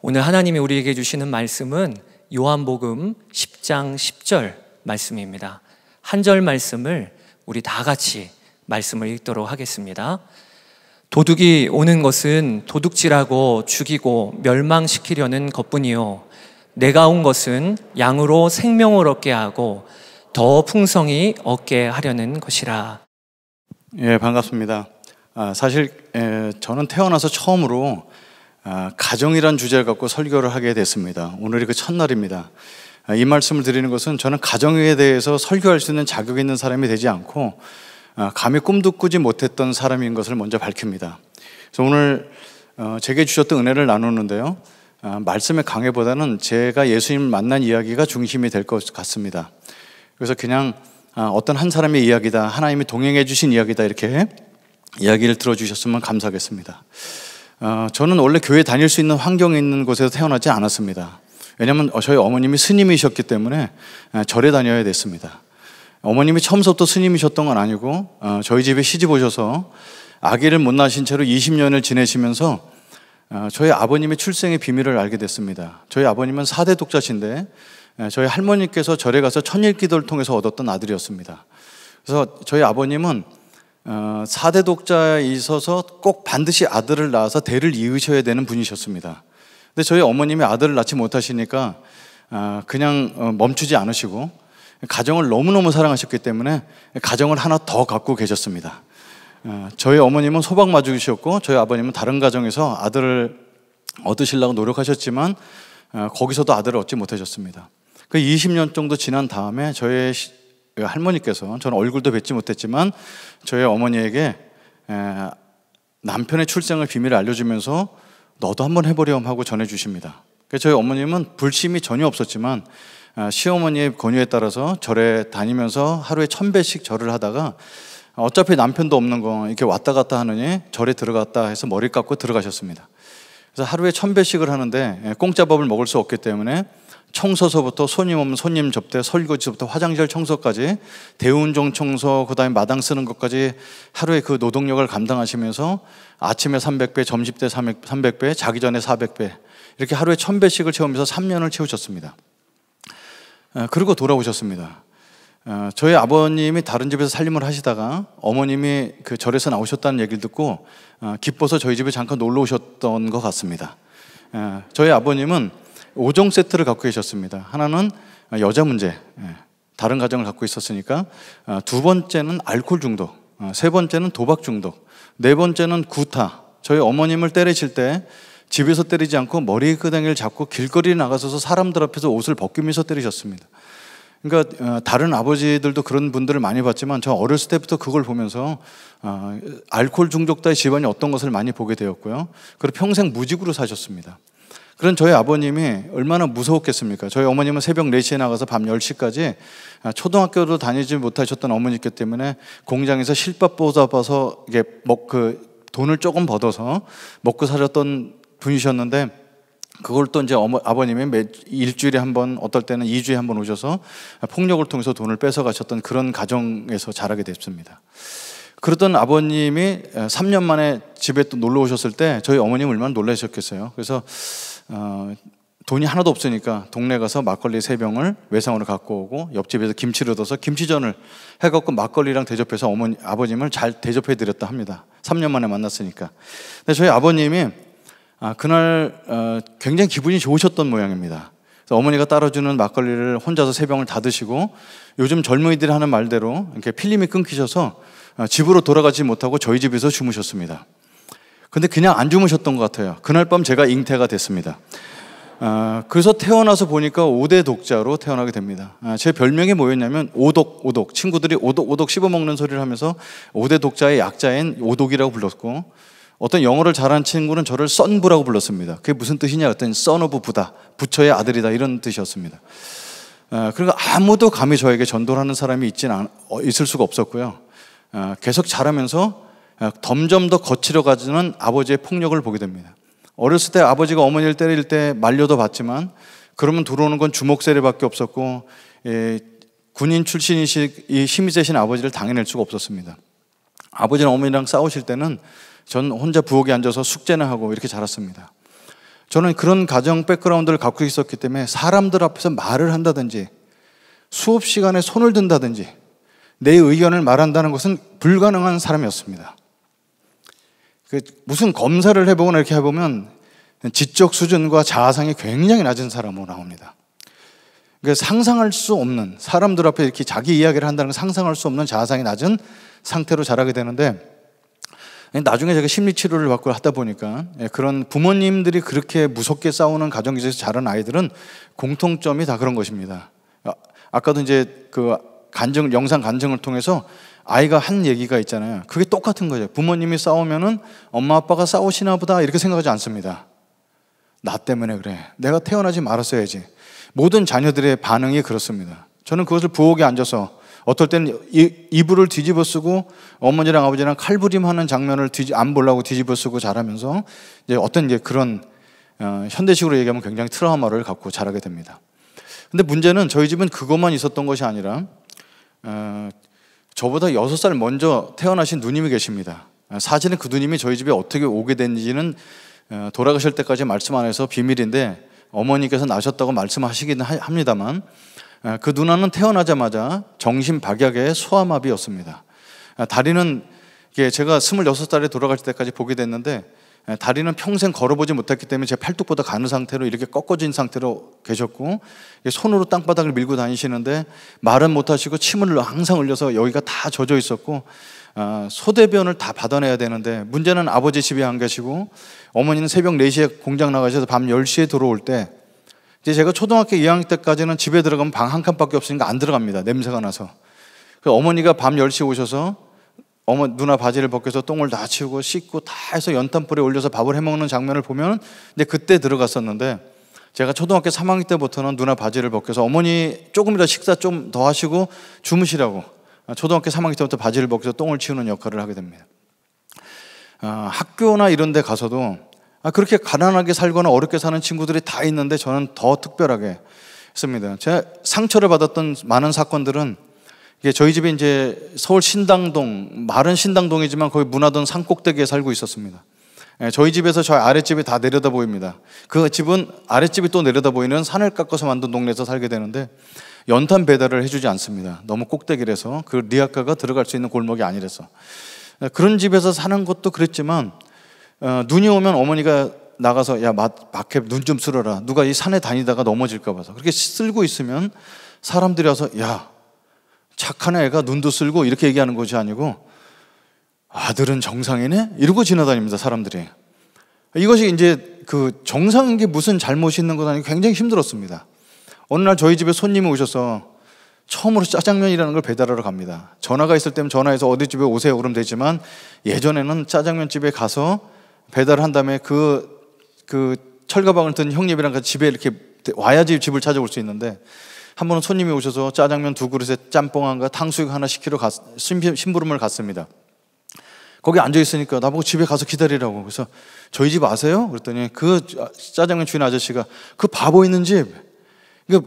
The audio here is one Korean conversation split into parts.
오늘 하나님이 우리에게 주시는 말씀은 요한복음 10장 10절 말씀입니다. 한 절 말씀을 우리 다 같이 말씀을 읽도록 하겠습니다. 도둑이 오는 것은 도둑질하고 죽이고 멸망시키려는 것뿐이요. 내가 온 것은 양으로 생명을 얻게 하고 더 풍성히 얻게 하려는 것이라. 예, 반갑습니다. 아, 사실 에, 저는 태어나서 처음으로 아, 가정이란 주제를 갖고 설교를 하게 됐습니다. 오늘이 그 첫날입니다. 아, 이 말씀을 드리는 것은 저는 가정에 대해서 설교할 수 있는 자격 있는 사람이 되지 않고 아, 감히 꿈도 꾸지 못했던 사람인 것을 먼저 밝힙니다. 그래서 오늘 어, 제게 주셨던 은혜를 나누는데요. 말씀의 강해보다는 제가 예수님 만난 이야기가 중심이 될 것 같습니다. 그래서 그냥 어떤 한 사람의 이야기다, 하나님이 동행해 주신 이야기다 이렇게 이야기를 들어주셨으면 감사하겠습니다. 어, 저는 원래 교회 다닐 수 있는 환경에 있는 곳에서 태어나지 않았습니다. 왜냐하면 어, 저희 어머님이 스님이셨기 때문에 어, 절에 다녀야 됐습니다. 어머님이 처음부터 스님이셨던 건 아니고 저희 집에 시집 오셔서 아기를 못 낳으신 채로 20년을 지내시면서 저희 아버님의 출생의 비밀을 알게 됐습니다. 저희 아버님은 4대 독자신데 저희 할머니께서 절에 가서 천일기도를 통해서 얻었던 아들이었습니다. 그래서 저희 아버님은 4대 어, 독자에 있어서 꼭 반드시 아들을 낳아서 대를 이으셔야 되는 분이셨습니다. 근데 저희 어머님이 아들을 낳지 못하시니까 어, 그냥 어, 멈추지 않으시고 가정을 너무너무 사랑하셨기 때문에 가정을 하나 더 갖고 계셨습니다. 저희 어머님은 소박마주이셨고 저희 아버님은 다른 가정에서 아들을 얻으시려고 노력하셨지만 거기서도 아들을 얻지 못하셨습니다. 그 20년 정도 지난 다음에 저의 그 할머니께서 저는 얼굴도 뵙지 못했지만 저희 어머니에게 남편의 출생을 비밀을 알려주면서 너도 한번 해보렴 하고 전해주십니다. 저희 어머님은 불심이 전혀 없었지만 아, 시어머니의 권유에 따라서 절에 다니면서 하루에 천 배씩 절을 하다가 어차피 남편도 없는 거 이렇게 왔다 갔다 하느니 절에 들어갔다 해서 머리 깎고 들어가셨습니다. 그래서 하루에 천 배씩을 하는데 공짜밥을 먹을 수 없기 때문에 청소서부터 손님 오면 손님 접대, 설거지부터 화장실 청소까지 대운종 청소, 그 다음에 마당 쓰는 것까지 하루에 그 노동력을 감당하시면서 아침에 300배, 점심 때 300배, 자기 전에 400배 이렇게 하루에 1000배씩을 채우면서 3년을 채우셨습니다. 어, 그리고 돌아오셨습니다. 어, 저희 아버님이 다른 집에서 살림을 하시다가 어머님이 그 절에서 나오셨다는 얘기를 듣고 어, 기뻐서 저희 집에 잠깐 놀러 오셨던 것 같습니다. 저희 아버님은 5종 세트를 갖고 계셨습니다. 하나는 어, 여자 문제, 예. 다른 가정을 갖고 있었으니까 어, 두 번째는 알코올 중독, 어, 세 번째는 도박 중독, 네 번째는 구타. 저희 어머님을 때리실 때 집에서 때리지 않고 머리끄댕이를 잡고 길거리에 나가서서 사람들 앞에서 옷을 벗기면서 때리셨습니다. 그러니까 다른 아버지들도 그런 분들을 많이 봤지만 저 어렸을 때부터 그걸 보면서 알코올 중독자의 집안이 어떤 것을 많이 보게 되었고요. 그리고 평생 무직으로 사셨습니다. 그런 저희 아버님이 얼마나 무서웠겠습니까? 저희 어머님은 새벽 4시에 나가서 밤 10시까지 아, 초등학교도 다니지 못하셨던 어머니께 때문에 공장에서 실밥 보잡봐서 이게 먹그 돈을 조금 벌어서 먹고 살았던 분이셨는데 그걸 또 이제 어머, 아버님이 매, 일주일에 한 번, 어떨 때는 2주에 한 번 오셔서 폭력을 통해서 돈을 뺏어가셨던 그런 가정에서 자라게 됐습니다. 그러던 아버님이 3년 만에 집에 또 놀러 오셨을 때 저희 어머님 얼마나 놀라셨겠어요. 그래서 어, 돈이 하나도 없으니까 동네 가서 막걸리 세 병을 외상으로 갖고 오고 옆집에서 김치를 얻어서 김치전을 해갖고 막걸리랑 대접해서 어머니 아버님을 잘 대접해 드렸다 합니다. 3년 만에 만났으니까. 근데 저희 아버님이 아, 그날 어, 굉장히 기분이 좋으셨던 모양입니다. 어머니가 따라주는 막걸리를 혼자서 세 병을 다 드시고 요즘 젊은이들이 하는 말대로 이렇게 필름이 끊기셔서 어, 집으로 돌아가지 못하고 저희 집에서 주무셨습니다. 근데 그냥 안 주무셨던 것 같아요. 그날 밤 제가 잉태가 됐습니다. 아, 그래서 태어나서 보니까 5대 독자로 태어나게 됩니다. 아, 제 별명이 뭐였냐면 오독, 오독. 친구들이 오독, 오독 씹어먹는 소리를 하면서 5대 독자의 약자인 오독이라고 불렀고 어떤 영어를 잘하는 친구는 저를 썬부라고 불렀습니다. 그게 무슨 뜻이냐 어떤 니썬 오브 부다, 부처의 아들이다 이런 뜻이었습니다. 그러니까 아무도 감히 저에게 전도를 하는 사람이 있진 않, 어, 있을 수가 없었고요. 아, 계속 자라면서 아, 점점 더 거칠어 가지는 아버지의 폭력을 보게 됩니다. 어렸을 때 아버지가 어머니를 때릴 때 말려도 봤지만 그러면 들어오는 건 주먹 세례밖에 없었고 예, 군인 출신이신 힘이 세신 아버지를 당해낼 수가 없었습니다. 아버지랑 어머니랑 싸우실 때는 전 혼자 부엌에 앉아서 숙제나 하고 이렇게 자랐습니다. 저는 그런 가정 백그라운드를 갖고 있었기 때문에 사람들 앞에서 말을 한다든지 수업 시간에 손을 든다든지 내 의견을 말한다는 것은 불가능한 사람이었습니다. 그 무슨 검사를 해보거나 이렇게 해보면 지적 수준과 자아상이 굉장히 낮은 사람으로 나옵니다. 그 상상할 수 없는 사람들 앞에 이렇게 자기 이야기를 한다는 건 상상할 수 없는 자아상이 낮은 상태로 자라게 되는데 나중에 제가 심리 치료를 받고 하다 보니까 예, 그런 부모님들이 그렇게 무섭게 싸우는 가정 에서 자란 아이들은 공통점이 다 그런 것입니다. 아, 아까도 이제 그 간증 영상 간증을 통해서 아이가 한 얘기가 있잖아요. 그게 똑같은 거죠. 부모님이 싸우면은 엄마 아빠가 싸우시나 보다 이렇게 생각하지 않습니다. 나 때문에 그래. 내가 태어나지 말았어야지. 모든 자녀들의 반응이 그렇습니다. 저는 그것을 부엌에 앉아서 어떨 때는 이불을 뒤집어 쓰고 어머니랑 아버지랑 칼부림하는 장면을 뒤집, 안 보려고 뒤집어 쓰고 자라면서 이제 어떤 이제 그런 어, 현대식으로 얘기하면 굉장히 트라우마를 갖고 자라게 됩니다. 근데 문제는 저희 집은 그것만 있었던 것이 아니라 어, 저보다 6살 먼저 태어나신 누님이 계십니다. 사실은 그 누님이 저희 집에 어떻게 오게 된지는 어, 돌아가실 때까지 말씀 안 해서 비밀인데 어머니께서 나셨다고 말씀하시기 합니다만 어, 그 누나는 태어나자마자 정신박약의 소아마비였습니다. 어, 다리는 제가 26살에 돌아갈 때까지 보게 됐는데 예, 다리는 평생 걸어보지 못했기 때문에 제 팔뚝보다 가는 상태로 이렇게 꺾어진 상태로 계셨고 손으로 땅바닥을 밀고 다니시는데 말은 못하시고 침을 항상 흘려서 여기가 다 젖어 있었고 아, 소대변을 다 받아내야 되는데 문제는 아버지 집에 안 계시고 어머니는 새벽 4시에 공장 나가셔서 밤 10시에 들어올 때 이제 제가 초등학교 2학년 때까지는 집에 들어가면 방 한 칸밖에 없으니까 안 들어갑니다. 냄새가 나서. 그 어머니가 밤 10시에 오셔서 어머 누나 바지를 벗겨서 똥을 다 치우고 씻고 다 해서 연탄불에 올려서 밥을 해먹는 장면을 보면 근데 그때 들어갔었는데 제가 초등학교 3학년 때부터는 누나 바지를 벗겨서 어머니 조금이라도 식사 좀 더 하시고 주무시라고 초등학교 3학년 때부터 바지를 벗겨서 똥을 치우는 역할을 하게 됩니다. 아, 학교나 이런 데 가서도 아, 그렇게 가난하게 살거나 어렵게 사는 친구들이 다 있는데 저는 더 특별하게 했습니다 제가 상처를 받았던 많은 사건들은 이게 저희 집이 이제 서울 신당동, 마른 신당동이지만 거의 문화동 산꼭대기에 살고 있었습니다. 예, 저희 집에서 저희 아랫집이 다 내려다 보입니다. 그 집은 아랫집이 또 내려다 보이는 산을 깎아서 만든 동네에서 살게 되는데 연탄 배달을 해주지 않습니다. 너무 꼭대기라서 그 리아카가 들어갈 수 있는 골목이 아니라서 예, 그런 집에서 사는 것도 그랬지만 어, 눈이 오면 어머니가 나가서 야 마켓 눈 좀 쓸어라 누가 이 산에 다니다가 넘어질까 봐서 그렇게 쓸고 있으면 사람들이 와서 야 착한 애가 눈도 쓸고 이렇게 얘기하는 것이 아니고 아들은 정상이네? 이러고 지나다닙니다, 사람들이. 이것이 이제 그 정상인 게 무슨 잘못이 있는 것 아니고 굉장히 힘들었습니다. 어느 날 저희 집에 손님이 오셔서 처음으로 짜장면이라는 걸 배달하러 갑니다. 전화가 있을 때면 전화해서 어디 집에 오세요 그러면 되지만 예전에는 짜장면 집에 가서 배달을 한 다음에 그, 그 철가방을 든 형님이랑 같이 집에 이렇게 와야지 집을 찾아올 수 있는데 한 번은 손님이 오셔서 짜장면 두 그릇에 짬뽕 한가 탕수육 하나 시키러 갔, 심부름을 갔습니다. 거기 앉아 있으니까 나보고 집에 가서 기다리라고. 그래서 저희 집 아세요? 그랬더니 그 짜장면 주인 아저씨가 그 바보 있는 집.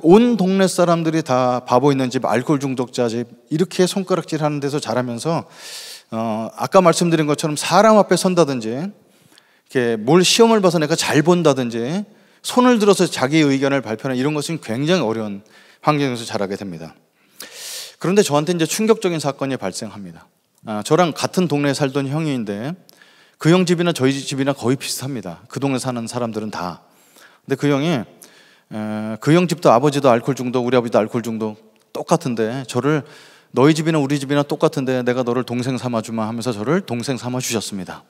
온 동네 사람들이 다 바보 있는 집, 알코올 중독자 집 이렇게 손가락질 하는 데서 자라면서 어, 아까 말씀드린 것처럼 사람 앞에 선다든지 이렇게 뭘 시험을 봐서 내가 잘 본다든지 손을 들어서 자기 의견을 발표하는 이런 것은 굉장히 어려운 환경에서 자라게 됩니다. 그런데 저한테 이제 충격적인 사건이 발생합니다. 아, 저랑 같은 동네에 살던 형이인데 그 형 집이나 저희 집이나 거의 비슷합니다. 그 동네 사는 사람들은 다. 근데 그 형이 그 형 집도 아버지도 알코올 중독, 우리 아버지도 알코올 중독 똑같은데 저를 너희 집이나 우리 집이나 똑같은데 내가 너를 동생 삼아주마 하면서 저를 동생 삼아주셨습니다.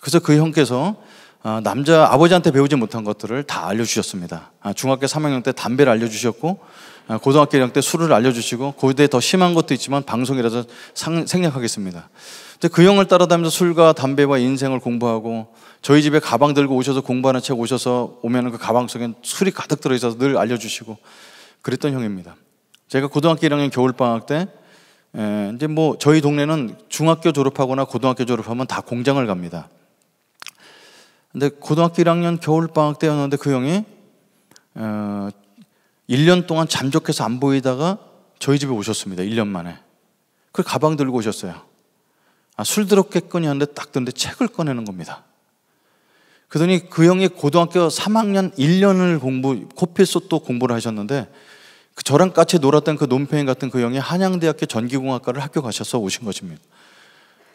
그래서 그 형께서 아, 남자 아버지한테 배우지 못한 것들을 다 알려주셨습니다. 아, 중학교 3학년 때 담배를 알려주셨고 아, 고등학교 1학년 때 술을 알려주시고 고대 더 심한 것도 있지만 방송이라서 상, 생략하겠습니다. 근데 그 형을 따라다니면서 술과 담배와 인생을 공부하고 저희 집에 가방 들고 오셔서 공부하는 책 오셔서 오면 그 가방 속엔 술이 가득 들어있어서 늘 알려주시고 그랬던 형입니다. 제가 고등학교 1학년 겨울방학 때 에, 예, 이제 뭐 저희 동네는 중학교 졸업하거나 고등학교 졸업하면 다 공장을 갑니다. 근데 고등학교 1학년 겨울방학 때였는데 그 형이 어, 1년 동안 잠적해서 안 보이다가 저희 집에 오셨습니다. 1년 만에. 그 가방 들고 오셨어요. 아, 술 들었겠거니 하는데 딱 듣는데 책을 꺼내는 겁니다. 그러더니 그 형이 고등학교 3학년 1년을 공부, 코필소또 공부를 하셨는데 그 저랑 같이 놀았던 그논평인 같은 그 형이 한양대학교 전기공학과를 합격 하셔서 오신 것입니다.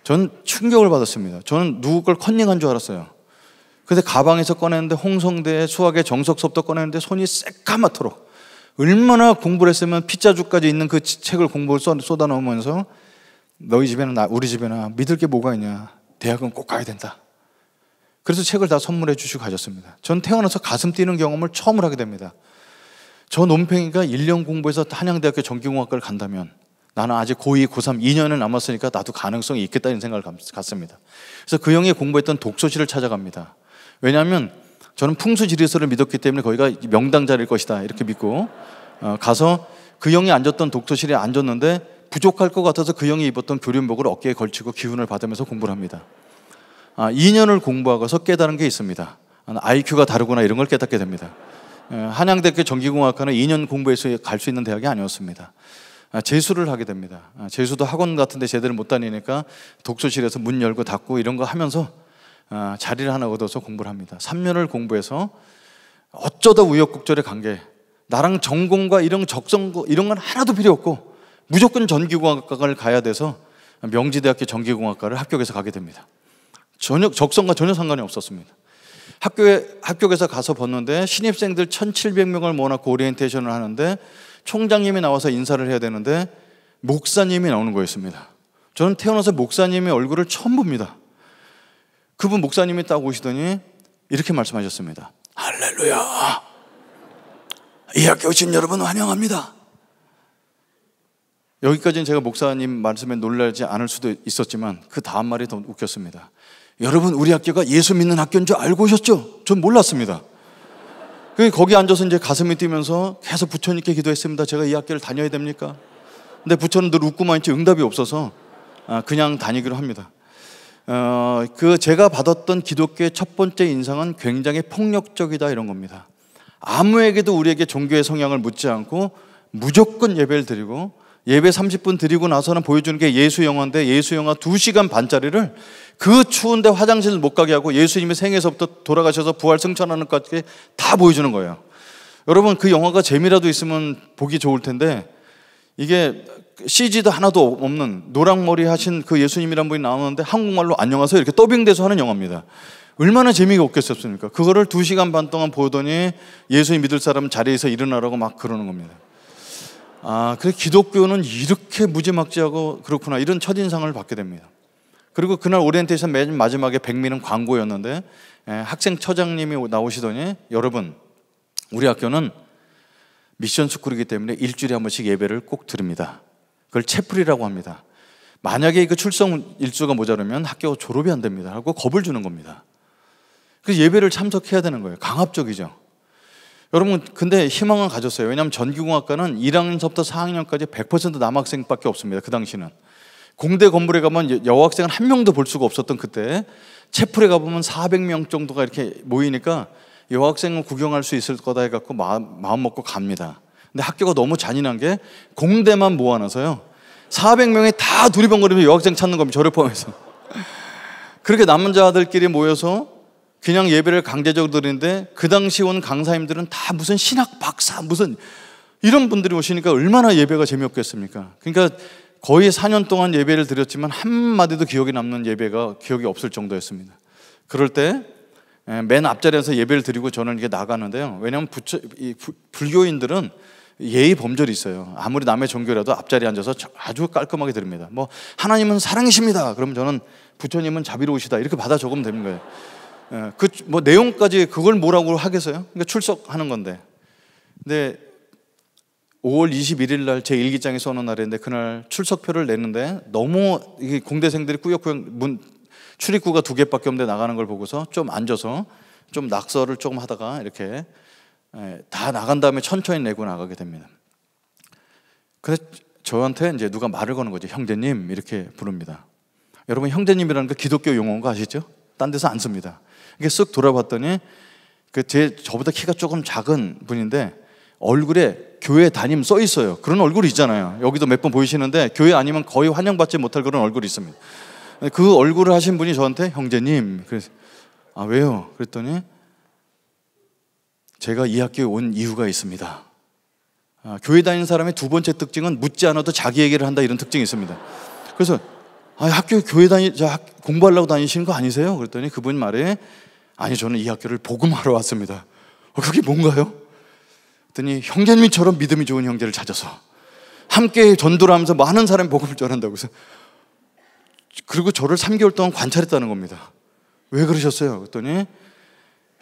저는 충격을 받았습니다. 저는 누구 걸 컨닝한 줄 알았어요. 근데 가방에서 꺼내는데 홍성대 수학의 정석 수업도 꺼내는데 손이 새까맣도록 얼마나 공부를 했으면 피자주까지 있는 그 책을 공부를 쏟아 넣으면서 너희 집에는 나, 우리 집에는 믿을 게 뭐가 있냐. 대학은 꼭 가야 된다. 그래서 책을 다 선물해 주시고 가셨습니다. 전 태어나서 가슴 뛰는 경험을 처음으로 하게 됩니다. 저 논팽이가 1년 공부해서 한양대학교 전기공학과를 간다면 나는 아직 고2, 고3, 2년은 남았으니까 나도 가능성이 있겠다는 생각을 갖습니다. 그래서 그 형이 공부했던 독서실을 찾아갑니다. 왜냐하면 저는 풍수지리설을 믿었기 때문에 거기가 명당자일 것이다 이렇게 믿고 어, 가서 그 형이 앉았던 독서실에 앉았는데 부족할 것 같아서 그 형이 입었던 교련복을 어깨에 걸치고 기운을 받으면서 공부를 합니다. 아, 2년을 공부하고서 깨달은 게 있습니다. IQ가 아, 다르구나 이런 걸 깨닫게 됩니다. 한양대학교 전기공학과는 2년 공부해서 갈 수 있는 대학이 아니었습니다. 아, 재수를 하게 됩니다. 아, 재수도 학원 같은데 제대로 못 다니니까 독서실에서 문 열고 닫고 이런 거 하면서 아, 자리를 하나 얻어서 공부를 합니다. 3년을 공부해서 어쩌다 우여곡절의 관계, 나랑 전공과 이런 적성 이런 건 하나도 필요 없고 무조건 전기공학과를 가야 돼서 명지대학교 전기공학과를 합격해서 가게 됩니다. 전혀 적성과 전혀 상관이 없었습니다. 학교에 합격해서 가서 봤는데 신입생들 1,700명을 모아놓고 오리엔테이션을 하는데 총장님이 나와서 인사를 해야 되는데 목사님이 나오는 거였습니다. 저는 태어나서 목사님의 얼굴을 처음 봅니다. 그분 목사님이 딱 오시더니 이렇게 말씀하셨습니다. 할렐루야. 이 학교 오신 여러분 환영합니다. 여기까지는 제가 목사님 말씀에 놀라지 않을 수도 있었지만 그 다음 말이 더 웃겼습니다. 여러분 우리 학교가 예수 믿는 학교인 줄 알고 오셨죠? 전 몰랐습니다. 거기 앉아서 이제 가슴이 뛰면서 계속 부처님께 기도했습니다. 제가 이 학교를 다녀야 됩니까? 근데 부처는 늘 웃고만 있지 응답이 없어서 아, 그냥 다니기로 합니다. 어, 그 제가 받았던 기독교의 첫 번째 인상은 굉장히 폭력적이다 이런 겁니다. 아무에게도 우리에게 종교의 성향을 묻지 않고 무조건 예배를 드리고 예배 30분 드리고 나서는 보여주는 게 예수 영화인데 예수 영화 2시간 반짜리를 그 추운데 화장실 못 가게 하고 예수님이 생에서부터 돌아가셔서 부활 승천하는 것까지 다 보여주는 거예요. 여러분 그 영화가 재미라도 있으면 보기 좋을 텐데 이게 CG도 하나도 없는 노랑머리 하신 그 예수님이란 분이 나오는데 한국말로 안녕하세요 이렇게 더빙돼서 하는 영화입니다. 얼마나 재미가 없겠습니까? 그거를 두 시간 반 동안 보더니 예수님 믿을 사람 자리에서 일어나라고 막 그러는 겁니다. 아, 그래 기독교는 이렇게 무지막지하고 그렇구나 이런 첫인상을 받게 됩니다. 그리고 그날 오리엔테이션 맨 마지막에 백미는 광고였는데 예, 학생 처장님이 나오시더니 여러분 우리 학교는 미션 스쿨이기 때문에 일주일에 한 번씩 예배를 꼭 드립니다. 그걸 채플이라고 합니다. 만약에 그 출석 일수가 모자르면 학교 졸업이 안 됩니다. 하고 겁을 주는 겁니다. 그래서 예배를 참석해야 되는 거예요. 강압적이죠. 여러분, 근데 희망은 가졌어요. 왜냐하면 전기공학과는 1학년서부터 4학년까지 100% 남학생밖에 없습니다. 그 당시는. 공대 건물에 가면 여학생은 한 명도 볼 수가 없었던 그때 채플에 가보면 400명 정도가 이렇게 모이니까 여학생은 구경할 수 있을 거다 해갖고 마음, 마음 먹고 갑니다. 근데 학교가 너무 잔인한 게 공대만 모아놔서요. 400명이 다 두리번거리면서 여학생 찾는 겁니다. 저를 포함해서. 그렇게 남자들끼리 모여서 그냥 예배를 강제적으로 드리는데 그 당시 온 강사님들은 다 무슨 신학 박사, 무슨 이런 분들이 오시니까 얼마나 예배가 재미없겠습니까? 그러니까 거의 4년 동안 예배를 드렸지만 한마디도 기억에 남는 예배가 기억이 없을 정도였습니다. 그럴 때맨 예, 앞자리에서 예배를 드리고 저는 이게 나가는데요. 왜냐하면 부처, 불교인들은 예의 범절이 있어요. 아무리 남의 종교라도 앞자리에 앉아서 아주 깔끔하게 드립니다. 뭐 하나님은 사랑이십니다. 그럼 저는 부처님은 자비로우시다 이렇게 받아 적으면 되는 거예요. 예, 그뭐 내용까지 그걸 뭐라고 하겠어요? 그러니까 출석하는 건데. 근데 5월 21일 날 제 일기장에 써놓은 날인데 그날 출석표를 냈는데 너무 이게 공대생들이 꾸역꾸역 문 출입구가 두 개밖에 없는데 나가는 걸 보고서 좀 앉아서 좀 낙서를 조금 하다가 이렇게 예, 다 나간 다음에 천천히 내고 나가게 됩니다. 근데 저한테 이제 누가 말을 거는 거죠. 형제님 이렇게 부릅니다. 여러분 형제님이라는 거 기독교 용어인 거 아시죠? 딴 데서 안 씁니다. 이게 쓱 돌아봤더니 그제 저보다 키가 조금 작은 분인데 얼굴에 교회 담임 써 있어요. 그런 얼굴이 있잖아요. 여기도 몇 번 보이시는데 교회 아니면 거의 환영받지 못할 그런 얼굴이 있습니다. 그 얼굴을 하신 분이 저한테 형제님 그래서 아 왜요? 그랬더니 제가 이 학교에 온 이유가 있습니다. 아, 교회 다니는 사람의 두 번째 특징은 묻지 않아도 자기 얘기를 한다 이런 특징이 있습니다. 그래서 아, 학교 교회 다니 공부하려고 다니시는 거 아니세요? 그랬더니 그분 말에 아니 저는 이 학교를 복음하러 왔습니다. 어, 그게 뭔가요? 그랬더니 형제님처럼 믿음이 좋은 형제를 찾아서 함께 전도를 하면서 많은 사람이 복음을 전한다고 해서 그리고 저를 3개월 동안 관찰했다는 겁니다. 왜 그러셨어요? 그랬더니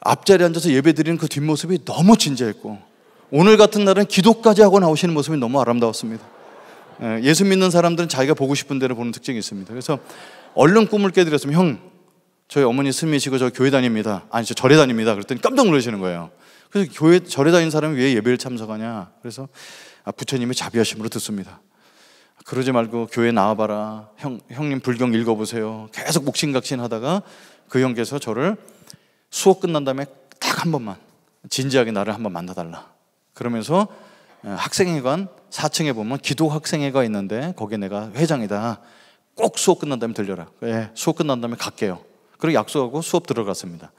앞자리에 앉아서 예배드리는 그 뒷모습이 너무 진지했고 오늘 같은 날은 기도까지 하고 나오시는 모습이 너무 아름다웠습니다. 예, 예수 믿는 사람들은 자기가 보고 싶은 대로 보는 특징이 있습니다. 그래서 얼른 꿈을 깨드렸으면 형 저희 어머니 스미시고 저 교회 다닙니다. 아니 저 절에 다닙니다. 그랬더니 깜짝 놀라시는 거예요. 그래서 교회 절에 다니는 사람이 왜 예배를 참석하냐? 그래서 아, 부처님의 자비하심으로 듣습니다. 그러지 말고 교회 나와봐라. 형 형님 불경 읽어보세요. 계속 묵신각신하다가 그 형께서 저를 수업 끝난 다음에 딱 한 번만 진지하게 나를 한번 만나달라. 그러면서 예, 학생회관 4층에 보면 기도 학생회가 있는데 거기에 내가 회장이다. 꼭 수업 끝난 다음에 들려라. 예, 수업 끝난 다음에 갈게요. 그리고 약속하고 수업 들어갔습니다.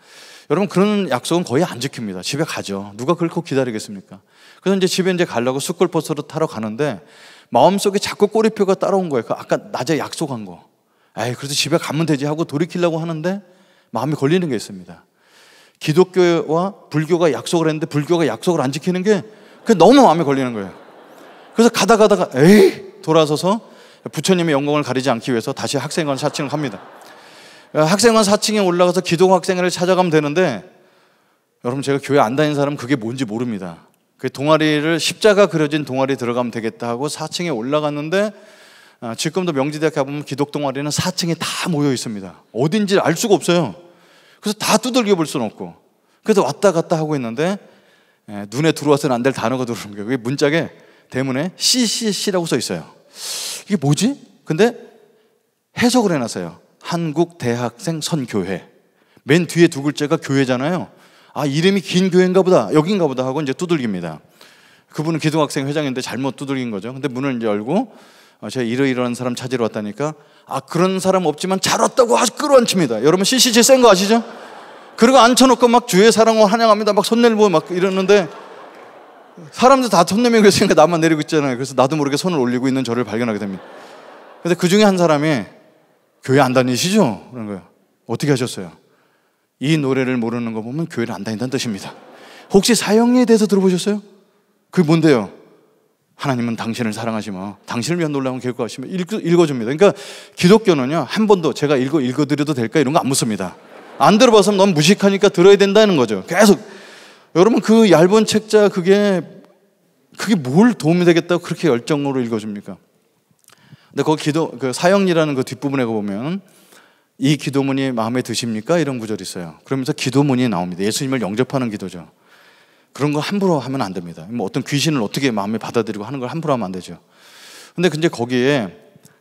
여러분 그런 약속은 거의 안 지킵니다. 집에 가죠. 누가 그렇게 기다리겠습니까? 그래서 이제 집에 이제 가려고 스쿨버스로 타러 가는데 마음속에 자꾸 꼬리표가 따라온 거예요. 그 아까 낮에 약속한 거. 에이, 그래서 집에 가면 되지 하고 돌이키려고 하는데 마음이 걸리는 게 있습니다. 기독교와 불교가 약속을 했는데 불교가 약속을 안 지키는 게 너무 마음에 걸리는 거예요. 그래서 가다 가다가 에이 돌아서서 부처님의 영광을 가리지 않기 위해서 다시 학생관 4층을 합니다 학생관 사칭에 올라가서 기독 학생회를 찾아가면 되는데 여러분 제가 교회 안 다닌 사람은 그게 뭔지 모릅니다. 그 동아리를 십자가 그려진 동아리 들어가면 되겠다 하고 4층에 올라갔는데 아, 지금도 명지대학 가보면 기독 동아리는 4층에 다 모여 있습니다. 어딘지 알 수가 없어요. 그래서 다 두들겨 볼 수는 없고. 그래서 왔다 갔다 하고 있는데 예, 눈에 들어와서는 안 될 단어가 들어오는 거예요. 문짝에 대문에 CCC라고 써 있어요. 이게 뭐지? 근데 해석을 해놨어요. 한국 대학생 선교회. 맨 뒤에 두 글자가 교회잖아요. 아, 이름이 긴 교회인가 보다. 여긴가 보다 하고 이제 두들깁니다. 그분은 기독학생 회장인데 잘못 두들긴 거죠. 근데 문을 이제 열고 어, 제가 이러이러한 사람 찾으러 왔다니까 아 그런 사람 없지만 잘 왔다고 아주 끌어안칩니다. 여러분 CCC 센거 아시죠? 그리고 앉혀놓고 막 주의 사랑을 환영합니다. 막 손 내밀고 막 이러는데 사람들 다 손 내밀고 있으니까 나만 내리고 있잖아요. 그래서 나도 모르게 손을 올리고 있는 저를 발견하게 됩니다. 근데 그 중에 한 사람이 교회 안 다니시죠? 그런 거예요. 어떻게 하셨어요? 이 노래를 모르는 거 보면 교회를 안 다닌다는 뜻입니다. 혹시 사형리에 대해서 들어보셨어요? 그게 뭔데요? 하나님은 당신을 사랑하시며 당신을 위한 놀라운 계획과 하시며 읽어, 줍니다 그러니까 기독교는요 한 번도 제가 읽어 읽어드려도 될까 이런 거 안 묻습니다. 안 들어봐서 너무 무식하니까 들어야 된다는 거죠. 계속 여러분 그 얇은 책자 그게 그게 뭘 도움이 되겠다고 그렇게 열정으로 읽어줍니까? 근데 거 그 기도 그 사형이라는 그 뒷부분에 보면 이 기도문이 마음에 드십니까? 이런 구절이 있어요. 그러면서 기도문이 나옵니다. 예수님을 영접하는 기도죠. 그런 거 함부로 하면 안 됩니다. 뭐 어떤 귀신을 어떻게 마음에 받아들이고 하는 걸 함부로 하면 안 되죠. 근데 근데 거기에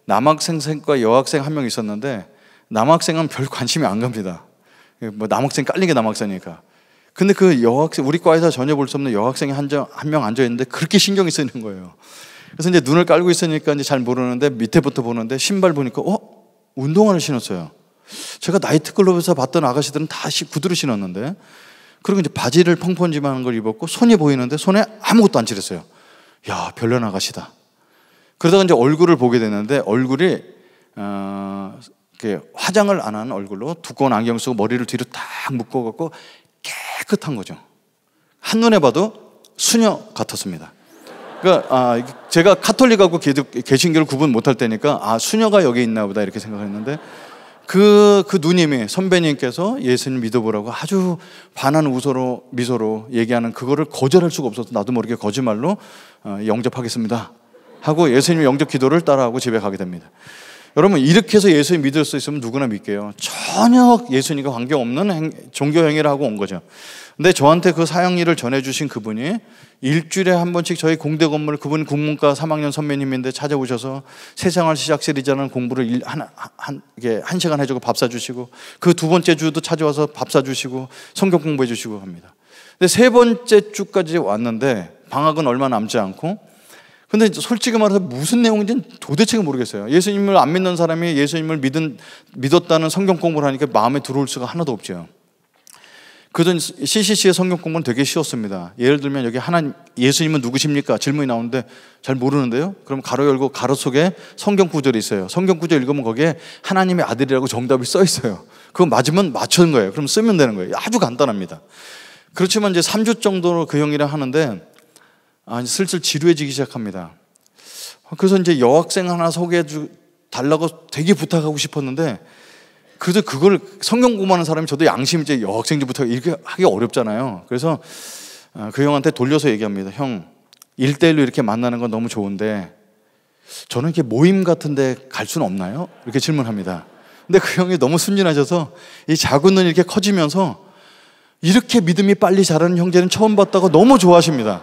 남학생과 여학생 한 명 있었는데 남학생은 별 관심이 안 갑니다. 뭐 남학생 깔린 게 남학생이니까. 근데 그 여학생 우리 과에서 전혀 볼 수 없는 여학생이 한 명 앉아 있는데 그렇게 신경이 쓰이는 거예요. 그래서 이제 눈을 깔고 있으니까 이제 잘 모르는데 밑에부터 보는데 신발 보니까 어 운동화를 신었어요. 제가 나이트클럽에서 봤던 아가씨들은 다 구두를 신었는데 그리고 이제 바지를 펑펀짐한 걸 입었고 손이 보이는데 손에 아무것도 안칠렸어요 야, 별난 아가씨다. 그러다가 이제 얼굴을 보게 되는데 얼굴이 어, 화장을 안 한 얼굴로 두꺼운 안경 쓰고 머리를 뒤로 딱 묶어 갖고 깨끗한 거죠. 한눈에 봐도 수녀 같았습니다. 그러니까 아, 제가 카톨릭하고 개신교를 구분 못할 때니까 아 수녀가 여기 있나 보다 이렇게 생각했는데 그, 그 누님이, 선배님께서 예수님 믿어보라고 아주 반한 우소로, 미소로 얘기하는 그거를 거절할 수가 없어서 나도 모르게 거짓말로 어, 영접하겠습니다. 하고 예수님 영접 기도를 따라하고 집에 가게 됩니다. 여러분, 이렇게 해서 예수님 믿을 수 있으면 누구나 믿게요. 전혀 예수님과 관계없는 종교행위를 하고 온 거죠. 근데 저한테 그사형 일을 전해주신 그분이 일주일에 한 번씩 저희 공대 건물 그분 국문과 3학년 선배님인데 찾아오셔서 세상을 시작 시리즈라는 공부를 한, 한, 이게 한 시간 해주고 밥 사주시고 그 두 번째 주도 찾아와서 밥 사주시고 성경 공부해 주시고 합니다. 근데 세 번째 주까지 왔는데 방학은 얼마 남지 않고 근데 솔직히 말해서 무슨 내용인지는 도대체 모르겠어요. 예수님을 안 믿는 사람이 예수님을 믿은, 믿었다는 성경 공부를 하니까 마음에 들어올 수가 하나도 없죠. 그전 CCC의 성경 공부는 되게 쉬웠습니다. 예를 들면 여기 하나님, 예수님은 누구십니까? 질문이 나오는데 잘 모르는데요? 그럼 가로 열고 가로 속에 성경 구절이 있어요. 성경 구절 읽으면 거기에 하나님의 아들이라고 정답이 써 있어요. 그거 맞으면 맞춘 거예요. 그럼 쓰면 되는 거예요. 아주 간단합니다. 그렇지만 이제 3주 정도로 그 형이랑 하는데 아, 슬슬 지루해지기 시작합니다. 그래서 이제 여학생 하나 소개해 주, 달라고 되게 부탁하고 싶었는데 그래서 그걸 성경 공부하는 사람이 저도 양심제 학생제부터 이렇게 하기 어렵잖아요. 그래서 어, 그 형한테 돌려서 얘기합니다. 형, 일대일로 이렇게 만나는 건 너무 좋은데 저는 이렇게 모임 같은데 갈 수는 없나요? 이렇게 질문합니다. 근데 그 형이 너무 순진하셔서 이 작은 눈이 이렇게 커지면서 이렇게 믿음이 빨리 자라는 형제는 처음 봤다고 너무 좋아하십니다.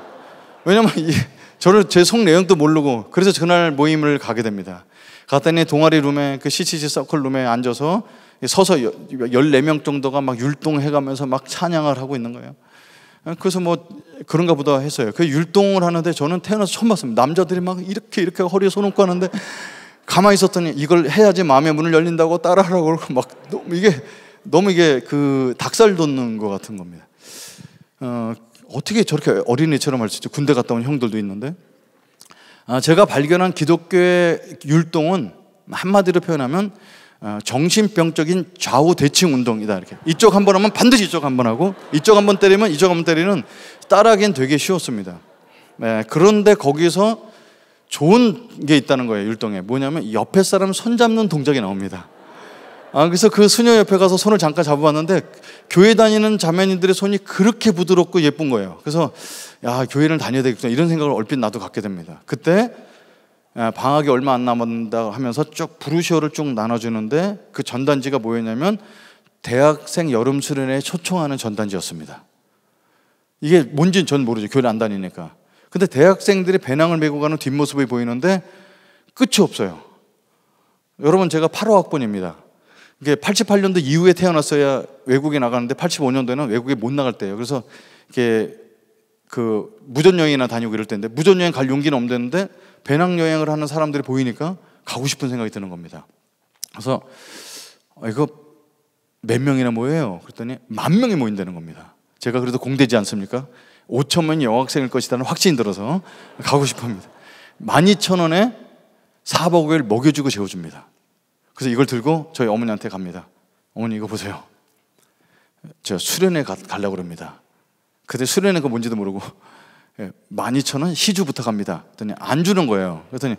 왜냐면 이, 저를 제속 내용도 모르고 그래서 그날 모임을 가게 됩니다. 갔더니 동아리 룸에 그 CCC 서클 룸에 앉아서 서서 14명 정도가 막 율동해가면서 막 찬양을 하고 있는 거예요. 그래서 뭐 그런가 보다 했어요. 그 율동을 하는데 저는 태어나서 처음 봤습니다. 남자들이 막 이렇게 이렇게 허리에 손을 꽈는데 가만히 있었더니 이걸 해야지 마음의 문을 열린다고 따라하라고 그러고 막 너무 이게 너무 이게 그 닭살 돋는 것 같은 겁니다. 어, 어떻게 저렇게 어린이처럼 할 수 있죠? 군대 갔다 온 형들도 있는데. 아, 제가 발견한 기독교의 율동은 한마디로 표현하면 어, 정신병적인 좌우 대칭 운동이다 이렇게 이쪽 한 번 하면 반드시 이쪽 한 번 하고 이쪽 한 번 때리면 이쪽 한 번 때리는 따라하기엔 되게 쉬웠습니다. 네, 그런데 거기서 좋은 게 있다는 거예요 율동에 뭐냐면 옆에 사람 손 잡는 동작이 나옵니다. 아, 그래서 그 수녀 옆에 가서 손을 잠깐 잡아봤는데 교회 다니는 자매님들의 손이 그렇게 부드럽고 예쁜 거예요. 그래서 야 교회를 다녀야 되겠구나 이런 생각을 얼핏 나도 갖게 됩니다. 그때 아, 방학이 얼마 안 남았다 하면서 쭉브루셔를쭉 나눠주는데 그 전단지가 뭐였냐면 대학생 여름 수련회에 초청하는 전단지였습니다. 이게 뭔지는전 모르죠. 교회를 안 다니니까. 근데 대학생들이 배낭을 메고 가는 뒷모습이 보이는데 끝이 없어요. 여러분 제가 8호 학번입니다. 이게 88년도 이후에 태어났어야 외국에 나가는데 85년도에는 외국에 못 나갈 때예요. 그래서 이게 그 무전 여행이나 다니고 이럴 때인데 무전 여행 갈 용기는 없는데 배낭여행을 하는 사람들이 보이니까 가고 싶은 생각이 드는 겁니다. 그래서 어, 이거 몇 명이나 모여요? 그랬더니 만 명이 모인다는 겁니다. 제가 그래도 공대지 않습니까? 5천 명이 여학생일 것이라는 확신이 들어서 가고 싶습니다. 12,000원에 4박 5 먹여주고 재워줍니다. 그래서 이걸 들고 저희 어머니한테 갑니다. 어머니 이거 보세요. 제가 수련회 가, 가려고 합니다. 그때 수련회가 뭔지도 모르고 12,000원 예, 시주 부터갑니다 그랬더니 안 주는 거예요. 그랬더니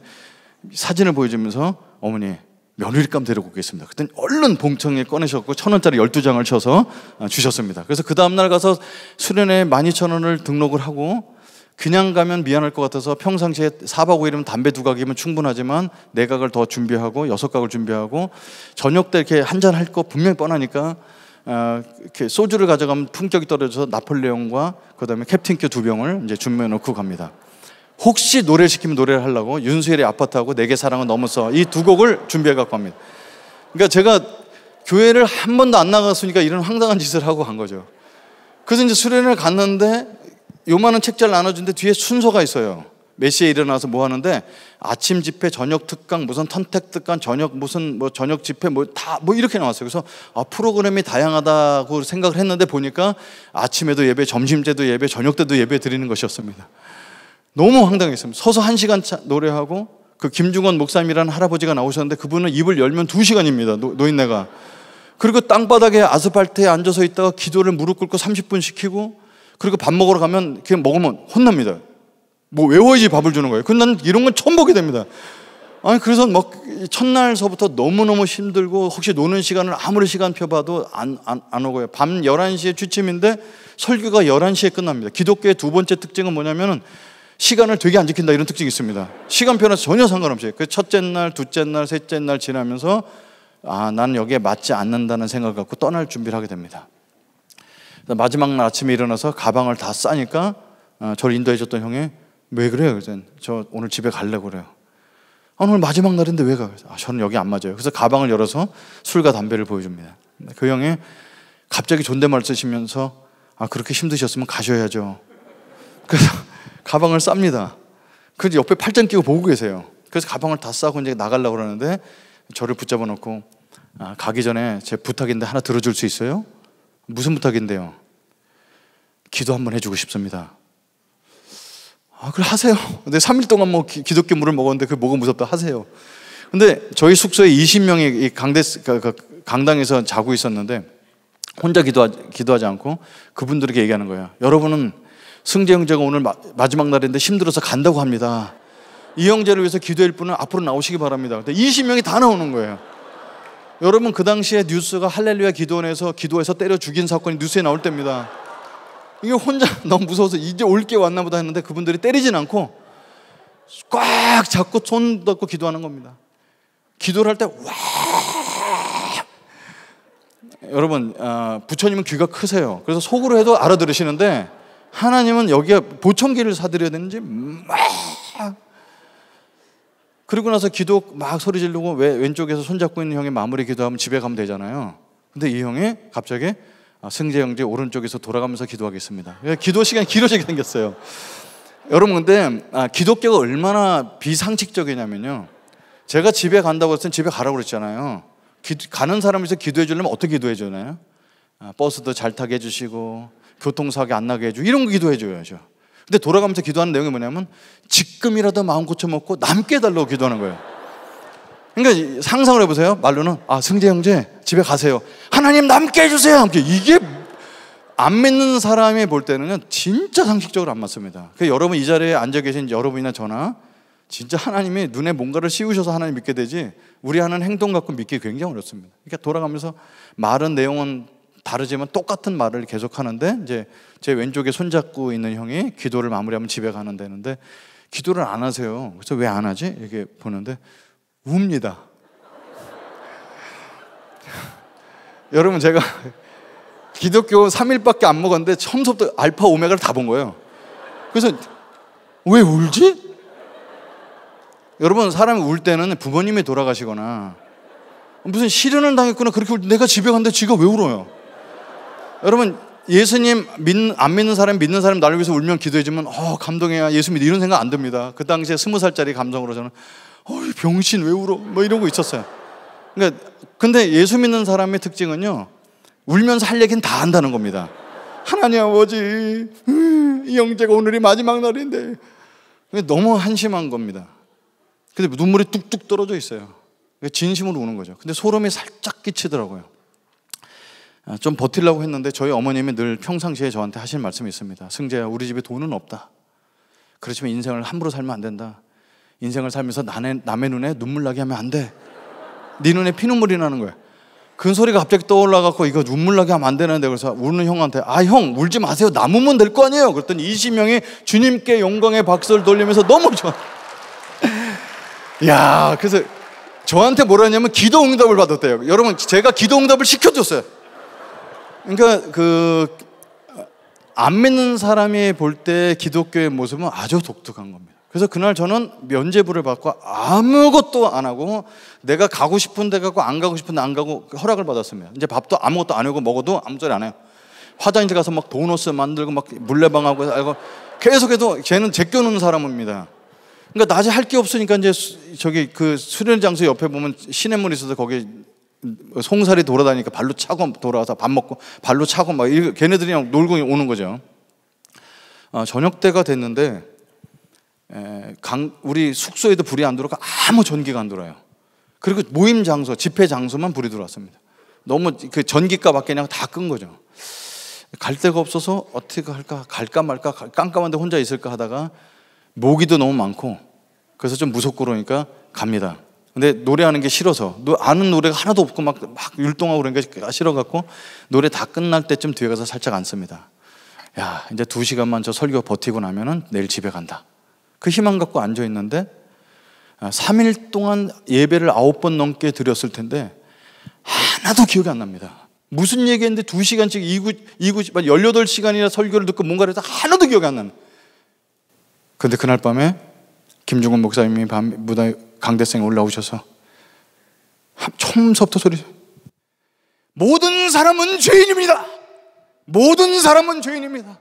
사진을 보여주면서 어머니 며느리감 데리고 오겠습니다. 그랬더니 얼른 봉청에 꺼내셨고 천 원짜리 열두 장을 쳐서 아, 주셨습니다. 그래서 그 다음날 가서 수련회 만 이천 원을 등록을 하고 그냥 가면 미안할 것 같아서 평상시에 사박오일이면 담배 두 각이면 충분하지만 네 각을 더 준비하고 여섯 각을 준비하고 저녁 때 이렇게 한잔 할 거 분명히 뻔하니까 어, 그 소주를 가져가면 품격이 떨어져서 나폴레옹과 그다음에 캡틴큐 두 병을 이제 준비해 놓고 갑니다. 혹시 노래 시키면 노래를 하려고 윤수일의 아파트하고 내게 사랑은 넘어서이 두 곡을 준비해 갖고 갑니다. 그러니까 제가 교회를 한 번도 안 나갔으니까 이런 황당한 짓을 하고 간 거죠. 그래서 이제 수련을 갔는데 요만한 책자를 나눠준데 뒤에 순서가 있어요. 몇시에 일어나서 뭐 하는데 아침 집회, 저녁 특강, 무슨 턴택 특강, 저녁 무슨 뭐 저녁 집회 뭐 다뭐 뭐 이렇게 나왔어요. 그래서 아, 프로그램이 다양하다고 생각을 했는데 보니까 아침에도 예배, 점심 때도 예배, 저녁 때도 예배 드리는 것이었습니다. 너무 황당했습니다. 서서 한시간 노래하고 그 김중원 목사님이라는 할아버지가 나오셨는데 그분은 입을 열면 두시간입니다 노, 노인네가. 그리고 땅바닥에 아스팔트에 앉아서 있다가 기도를 무릎 꿇고 30분 시키고 그리고 밥 먹으러 가면 그냥 먹으면 혼납니다. 뭐 외워야지 밥을 주는 거예요. 그난 이런 건 처음 보게 됩니다. 아니 그래서 막 첫날서부터 너무너무 힘들고 혹시 노는 시간을 아무리 시간표 봐도 안, 안, 안 오고요. 밤 11시에 취침인데 설교가 11시에 끝납니다. 기독교의 두 번째 특징은 뭐냐면은 시간을 되게 안 지킨다 이런 특징이 있습니다. 시간표는 전혀 상관없이 그 첫째 날, 둘째 날, 셋째 날 지나면서 아, 나는 여기에 맞지 않는다는 생각을 갖고 떠날 준비를 하게 됩니다. 마지막 날 아침에 일어나서 가방을 다 싸니까 어, 저를 인도해 줬던 형이 왜 그래요? 그랬더니 저 오늘 집에 가려고 그래요. 아, 오늘 마지막 날인데 왜 가? 아, 저는 여기 안 맞아요. 그래서 가방을 열어서 술과 담배를 보여줍니다. 그 형이 갑자기 존댓말 쓰시면서 아, 그렇게 힘드셨으면 가셔야죠. 그래서 가방을 쌉니다. 그 옆에 팔짱 끼고 보고 계세요. 그래서 가방을 다 싸고 이제 나가려고 그러는데 저를 붙잡아 놓고 아, 가기 전에 제 부탁인데 하나 들어줄 수 있어요? 무슨 부탁인데요? 기도 한번 해주고 싶습니다. 아, 그래 하세요. 근데 3일 동안 뭐 기, 독교 물을 먹었는데 그 뭐가 무섭다 하세요. 근데 저희 숙소에 20명이 강대 그, 그 강당에서 자고 있었는데 혼자 기도하, 기도하지 않고 그분들에게 얘기하는 거예요. 여러분은 승재 형제가 오늘 마, 지막 날인데 힘들어서 간다고 합니다. 이 형제를 위해서 기도할 분은 앞으로 나오시기 바랍니다. 근데 20명이 다 나오는 거예요. 여러분 그 당시에 뉴스가 할렐루야 기도원에서 기도해서 때려 죽인 사건이 뉴스에 나올 때입니다. 이게 혼자 너무 무서워서 이제 올게 왔나 보다 했는데 그분들이 때리진 않고 꽉 잡고 손 잡고 기도하는 겁니다. 기도를 할 때 와. 여러분 어, 부처님은 귀가 크세요. 그래서 속으로 해도 알아들으시는데 하나님은 여기에 보청기를 사드려야 되는지 막 그리고 나서 기도 막 소리 지르고 왼쪽에서 손 잡고 있는 형이 마무리 기도하면 집에 가면 되잖아요. 근데 이 형이 갑자기 아, 승재 형제 오른쪽에서 돌아가면서 기도하겠습니다. 예, 기도 시간 길어지게 생겼어요. 여러분 근데 아, 기독교가 얼마나 비상식적이냐면요. 제가 집에 간다고 했을 땐 집에 가라고 그랬잖아요. 가는 사람에서 기도해 주려면 어떻게 기도해 주나요? 아, 버스도 잘 타게 해주시고 교통사고 안 나게 해주고 이런 거 기도해 줘야죠. 근데 돌아가면서 기도하는 내용이 뭐냐면 지금이라도 마음 고쳐먹고 남게 달라고 기도하는 거예요. 그러니까 상상을 해보세요. 말로는 아 승재 형제 집에 가세요. 하나님 남게 해주세요. 함께 이게 안 믿는 사람이 볼 때는 진짜 상식적으로 안 맞습니다. 그 여러분 이 자리에 앉아 계신 여러분이나 저나 진짜 하나님이 눈에 뭔가를 씌우셔서 하나님 믿게 되지 우리 하는 행동 갖고 믿기 굉장히 어렵습니다. 그러니까 돌아가면서 말은 내용은 다르지만 똑같은 말을 계속 하는데 이제 제 왼쪽에 손잡고 있는 형이 기도를 마무리하면 집에 가는데는데 기도를 안 하세요. 그래서 왜 안 하지? 이렇게 보는데 웁니다. 여러분 제가 기독교 3일밖에 안 먹었는데 처음부터 알파 오메가를 다 본 거예요. 그래서 왜 울지? 여러분 사람이 울 때는 부모님이 돌아가시거나 무슨 시련을 당했거나 그렇게 울 내가 집에 갔는데 지가 왜 울어요? 여러분 예수님 안 믿는 사람 믿는 사람 나를 위해서 울면 기도해주면 어 감동해야 예수 믿 이런 생각 안 듭니다. 그 당시에 스무 살짜리 감성으로 저는 어이 병신 왜 울어? 뭐 이러고 있었어요. 그러니까 근데 예수 믿는 사람의 특징은요. 울면서 할 얘기는 다 한다는 겁니다. 하나님 아버지, 이 형제가 오늘이 마지막 날인데 너무 한심한 겁니다. 근데 눈물이 뚝뚝 떨어져 있어요. 진심으로 우는 거죠. 근데 소름이 살짝 끼치더라고요. 아, 좀 버틸라고 했는데 저희 어머님이 늘 평상시에 저한테 하실 말씀이 있습니다. 승재야, 우리 집에 돈은 없다. 그렇지만 인생을 함부로 살면 안 된다. 인생을 살면서 남의, 남의 눈에 눈물 나게 하면 안 돼. 네 눈에 피눈물이 나는 거야. 그 소리가 갑자기 떠올라갖고 이거 눈물 나게 하면 안 되는데 그래서 우는 형한테 아 형 울지 마세요 남으면 될 거 아니에요 그랬더니 20명이 주님께 영광의 박수를 돌리면서 너무 좋아 야 그래서 저한테 뭐라 했냐면 기도 응답을 받았대요 여러분 제가 기도 응답을 시켜줬어요 그러니까 그 안 믿는 사람이 볼 때 기독교의 모습은 아주 독특한 겁니다 그래서 그날 저는 면제부를 받고 아무것도 안 하고 내가 가고 싶은 데 가고 안 가고 싶은 데안 가고 허락을 받았습니다. 이제 밥도 아무것도 안 하고 먹어도 아무 소리 안 해요. 화장실 가서 막 도넛을 만들고 막 물레방하고 알고 계속해도 쟤는 제껴놓는 사람입니다. 그러니까 낮에 할 게 없으니까 이제 저기 그 수련 장소 옆에 보면 시냇물이 있어서 거기 송사리 돌아다니니까 발로 차고 돌아와서 밥 먹고 발로 차고 막 걔네들이랑 놀고 오는 거죠. 아, 저녁 때가 됐는데 강, 우리 숙소에도 불이 안 들어가 아무 전기가 안 들어요. 와 그리고 모임 장소, 집회 장소만 불이 들어왔습니다. 너무 그 전기값밖에 그냥 다 끈 거죠. 갈 데가 없어서 어떻게 할까 갈까 말까 깜깜한데 혼자 있을까 하다가 모기도 너무 많고 그래서 좀 무섭고 그러니까 갑니다. 근데 노래하는 게 싫어서 아는 노래가 하나도 없고 막, 막 율동하고 그러니까 싫어갖고 노래 다 끝날 때쯤 뒤에 가서 살짝 앉습니다. 야 이제 두 시간만 저 설교 버티고 나면은 내일 집에 간다. 그 희망 갖고 앉아 있는데 3일 아, 동안 예배를 9번 넘게 드렸을 텐데 하나도 기억이 안 납니다. 무슨 얘기했는데 2시간씩 2구, 2구, 18시간이나 설교를 듣고 뭔가를 해서 하나도 기억이 안 나는. 근데 그날 밤에 김중훈 목사님이 밤, 무당 강대생 올라오셔서 처음부터 소리 모든 사람은 죄인입니다. 모든 사람은 죄인입니다.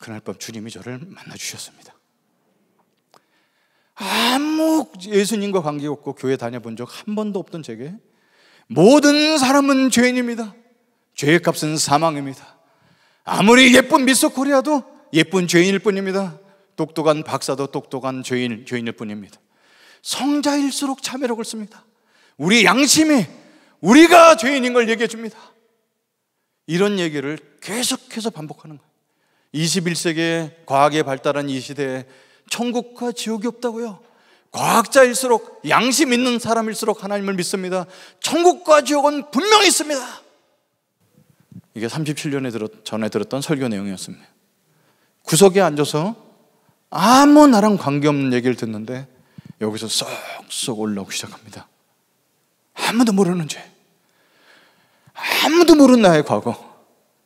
그날 밤 주님이 저를 만나 주셨습니다. 아무 예수님과 관계 없고 교회 다녀본 적 한 번도 없던 제게 모든 사람은 죄인입니다. 죄의 값은 사망입니다. 아무리 예쁜 미스 코리아도 예쁜 죄인일 뿐입니다. 똑똑한 박사도 똑똑한 죄인, 죄인일 뿐입니다. 성자일수록 참회력을 씁니다. 우리 양심이 우리가 죄인인 걸 얘기해 줍니다. 이런 얘기를 계속해서 반복하는 거예요. 2 1세기의과학의 발달한 이 시대에 천국과 지옥이 없다고요. 과학자일수록 양심 있는 사람일수록 하나님을 믿습니다. 천국과 지옥은 분명히 있습니다. 이게 37년에 들었, 전에 들었던 설교 내용이었습니다. 구석에 앉아서 아무 나랑 관계없는 얘기를 듣는데 여기서 쏙쏙 올라오기 시작합니다. 아무도 모르는 죄. 아무도 모르는 나의 과거.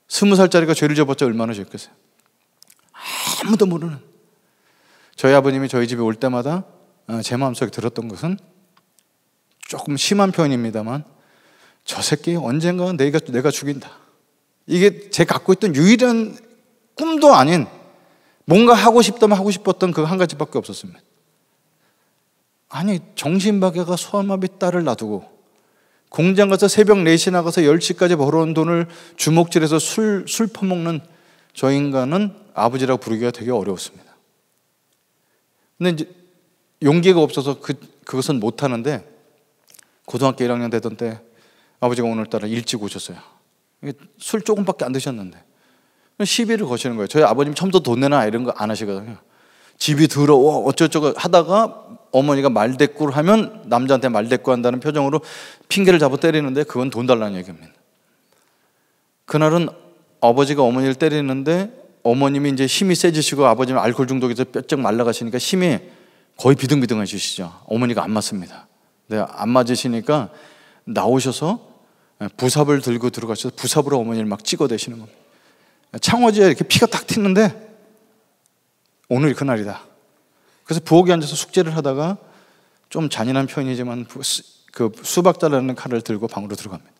스무 살짜리가 죄를 접었자 얼마나 죄겠어요. 아무도 모르는 저희 아버님이 저희 집에 올 때마다 어, 제 마음속에 들었던 것은 조금 심한 표현입니다만 저 새끼 언젠가 내가, 내가 죽인다. 이게 제 갖고 있던 유일한 꿈도 아닌 뭔가 하고 싶다면 하고 싶었던 그 한 가지밖에 없었습니다. 아니, 정신박에가 소아마비 딸을 놔두고 공장 가서 새벽 4시 나가서 10시까지 벌어온 돈을 주먹질해서 술, 술 퍼먹는 저 인간은 아버지라고 부르기가 되게 어려웠습니다. 근데 이제 용기가 없어서 그, 그것은 못하는데 고등학교 1학년 되던 때 아버지가 오늘따라 일찍 오셨어요. 술 조금밖에 안 드셨는데 시비를 거시는 거예요. 저희 아버님 처음부터 돈 내나 이런 거 안 하시거든요. 집이 더러워 어쩌저쩌고 하다가 어머니가 말대꾸를 하면 남자한테 말대꾸한다는 표정으로 핑계를 잡아 때리는데 그건 돈 달라는 얘기입니다. 그날은 아버지가 어머니를 때리는데 어머님이 이제 힘이 세지시고 아버지는 알코올 중독에서 뼈쩍 말라가시니까 힘이 거의 비등비등해지시죠. 어머니가 안 맞습니다. 근안 네, 맞으시니까 나오셔서 예, 부삽을 들고 들어가셔서 부삽으로 어머니를 막 찍어대시는 겁니다. 창호지에 이렇게 피가 딱 튀는데 오늘이 그날이다. 그래서 부엌에 앉아서 숙제를 하다가 좀 잔인한 표현이지만 그 수박 자라는 칼을 들고 방으로 들어갑니다.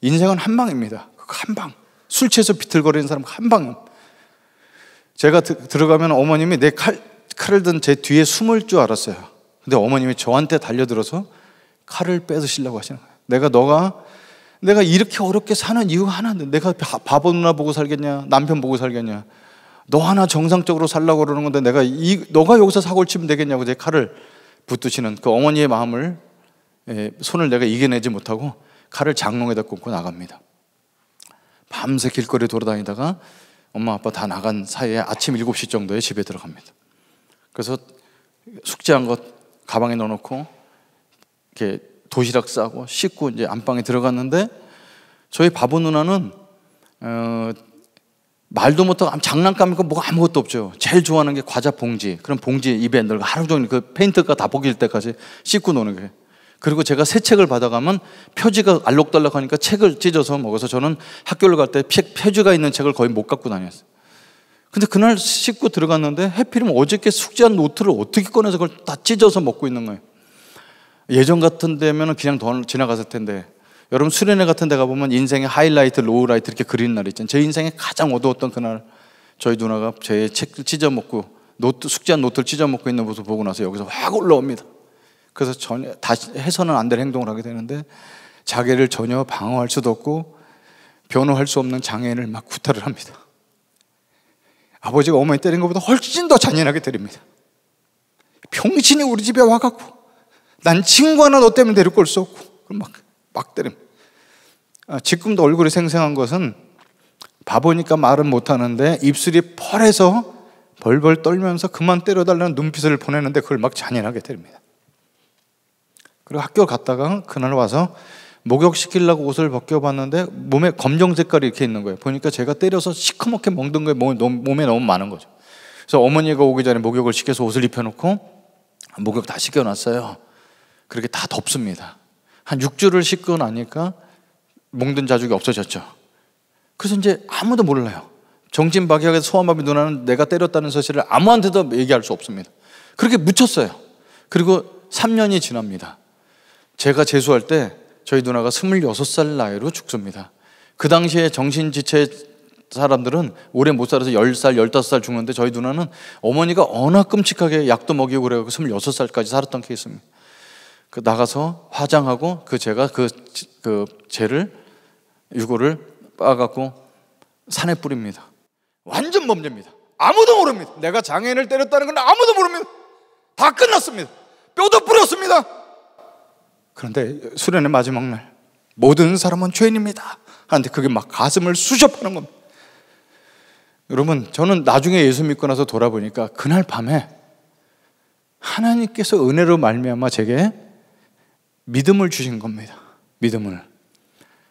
인생은 한 방입니다. 그 한 방. 술 취해서 비틀거리는 사람 한 방. 제가 드, 들어가면 어머님이 내 칼, 칼을 든 제 뒤에 숨을 줄 알았어요. 근데 어머님이 저한테 달려들어서 칼을 뺏으시려고 하시는 거예요. 내가 너가 내가 이렇게 어렵게 사는 이유가 하나인데 내가 바보 누나 보고 살겠냐? 남편 보고 살겠냐? 너 하나 정상적으로 살라고 그러는 건데 내가 이 너가 여기서 사고를 치면 되겠냐고 제 칼을 붙드시는 그 어머니의 마음을 예, 손을 내가 이겨내지 못하고 칼을 장롱에다 꽂고 나갑니다. 밤새 길거리 돌아다니다가 엄마 아빠 다 나간 사이에 아침 7시 정도에 집에 들어갑니다. 그래서 숙제한 것 가방에 넣어놓고 이렇게 도시락 싸고 씻고 이제 안방에 들어갔는데 저희 바보 누나는 어, 말도 못하고 장난감 이고 뭐가 아무것도 없죠. 제일 좋아하는 게 과자 봉지. 그럼 봉지 입에 넣고 하루 종일 그 페인트가 다 벗길 때까지 씻고 노는 거예요. 그리고 제가 새 책을 받아가면 표지가 알록달록하니까 책을 찢어서 먹어서 저는 학교를 갈 때 표지가 있는 책을 거의 못 갖고 다녔어요. 근데 그날 씻고 들어갔는데 해필이면 어저께 숙제한 노트를 어떻게 꺼내서 그걸 다 찢어서 먹고 있는 거예요. 예전 같은 데면 그냥 더 지나갔을 텐데 여러분 수련회 같은 데 가보면 인생의 하이라이트, 로우라이트 이렇게 그리는 날 있잖아요. 제 인생에 가장 어두웠던 그날 저희 누나가 제 책을 찢어먹고 노트, 숙제한 노트를 찢어먹고 있는 모습 보고 나서 여기서 확 올라옵니다. 그래서 전혀 다시 해서는 안 될 행동을 하게 되는데 자기를 전혀 방어할 수도 없고 변호할 수 없는 장애인을 막 구타를 합니다. 아버지가 어머니 때린 것보다 훨씬 더 잔인하게 때립니다. 평신이 우리 집에 와갖고 난 친구 하나 너 때문에 데리고 올 수 없고 그럼 막, 막 때림. 아, 지금도 얼굴이 생생한 것은 바보니까 말은 못하는데 입술이 펄해서 벌벌 떨면서 그만 때려달라는 눈빛을 보내는데 그걸 막 잔인하게 때립니다. 그리고 학교 갔다가 그날 와서 목욕시키려고 옷을 벗겨봤는데 몸에 검정 색깔이 이렇게 있는 거예요. 보니까 제가 때려서 시커멓게 멍든 게 몸에 너무, 몸에 너무 많은 거죠. 그래서 어머니가 오기 전에 목욕을 시켜서 옷을 입혀놓고 목욕 다 시켜놨어요. 그렇게 다 덮습니다. 한 6주를 씻고 나니까 멍든 자죽이 없어졌죠. 그래서 이제 아무도 몰라요. 정신박약에서 소아마비 누나는 내가 때렸다는 사실을 아무한테도 얘기할 수 없습니다. 그렇게 묻혔어요. 그리고 3년이 지납니다. 제가 재수할 때 저희 누나가 26살 나이로 죽습니다. 그 당시에 정신지체 사람들은 오래 못 살아서 10살, 15살 죽는데 저희 누나는 어머니가 워낙 끔찍하게 약도 먹이고 그래가지고 26살까지 살았던 케이스입니다. 그 나가서 화장하고 그 제가 그, 그 죄를, 유고를 빠갖고 산에 뿌립니다. 완전 범죄입니다. 아무도 모릅니다. 내가 장애인을 때렸다는 건 아무도 모릅니다. 다 끝났습니다. 뼈도 부렸습니다. 그런데 수련의 마지막 날 모든 사람은 죄인입니다. 하는데 그게 막 가슴을 수접하는 겁니다. 여러분, 저는 나중에 예수 믿고 나서 돌아보니까 그날 밤에 하나님께서 은혜로 말미암아 제게 믿음을 주신 겁니다. 믿음을.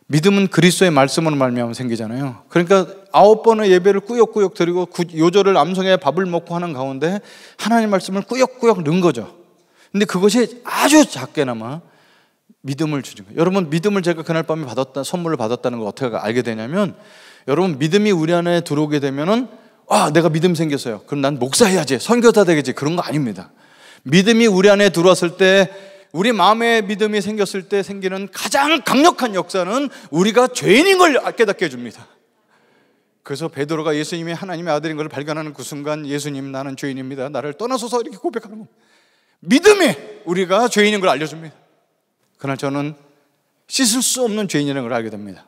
믿음은 그리스도의 말씀으로 말미암아 생기잖아요. 그러니까 아홉 번의 예배를 꾸역꾸역 드리고 요절을 암송해 밥을 먹고 하는 가운데 하나님 말씀을 꾸역꾸역 넣은 거죠. 근데 그것이 아주 작게나마 믿음을 주는 거예요. 여러분 믿음을 제가 그날 밤에 받았다 선물을 받았다는 걸 어떻게 알게 되냐면 여러분 믿음이 우리 안에 들어오게 되면은 아 내가 믿음 생겼어요. 그럼 난 목사해야지 선교사 되겠지 그런 거 아닙니다. 믿음이 우리 안에 들어왔을 때 우리 마음에 믿음이 생겼을 때 생기는 가장 강력한 역사는 우리가 죄인인 걸 깨닫게 해줍니다. 그래서 베드로가 예수님이 하나님의 아들인 걸 발견하는 그 순간 예수님 나는 죄인입니다. 나를 떠나소서 이렇게 고백하는 겁니다. 믿음이 우리가 죄인인 걸 알려줍니다. 그날 저는 씻을 수 없는 죄인이라는 걸 알게 됩니다.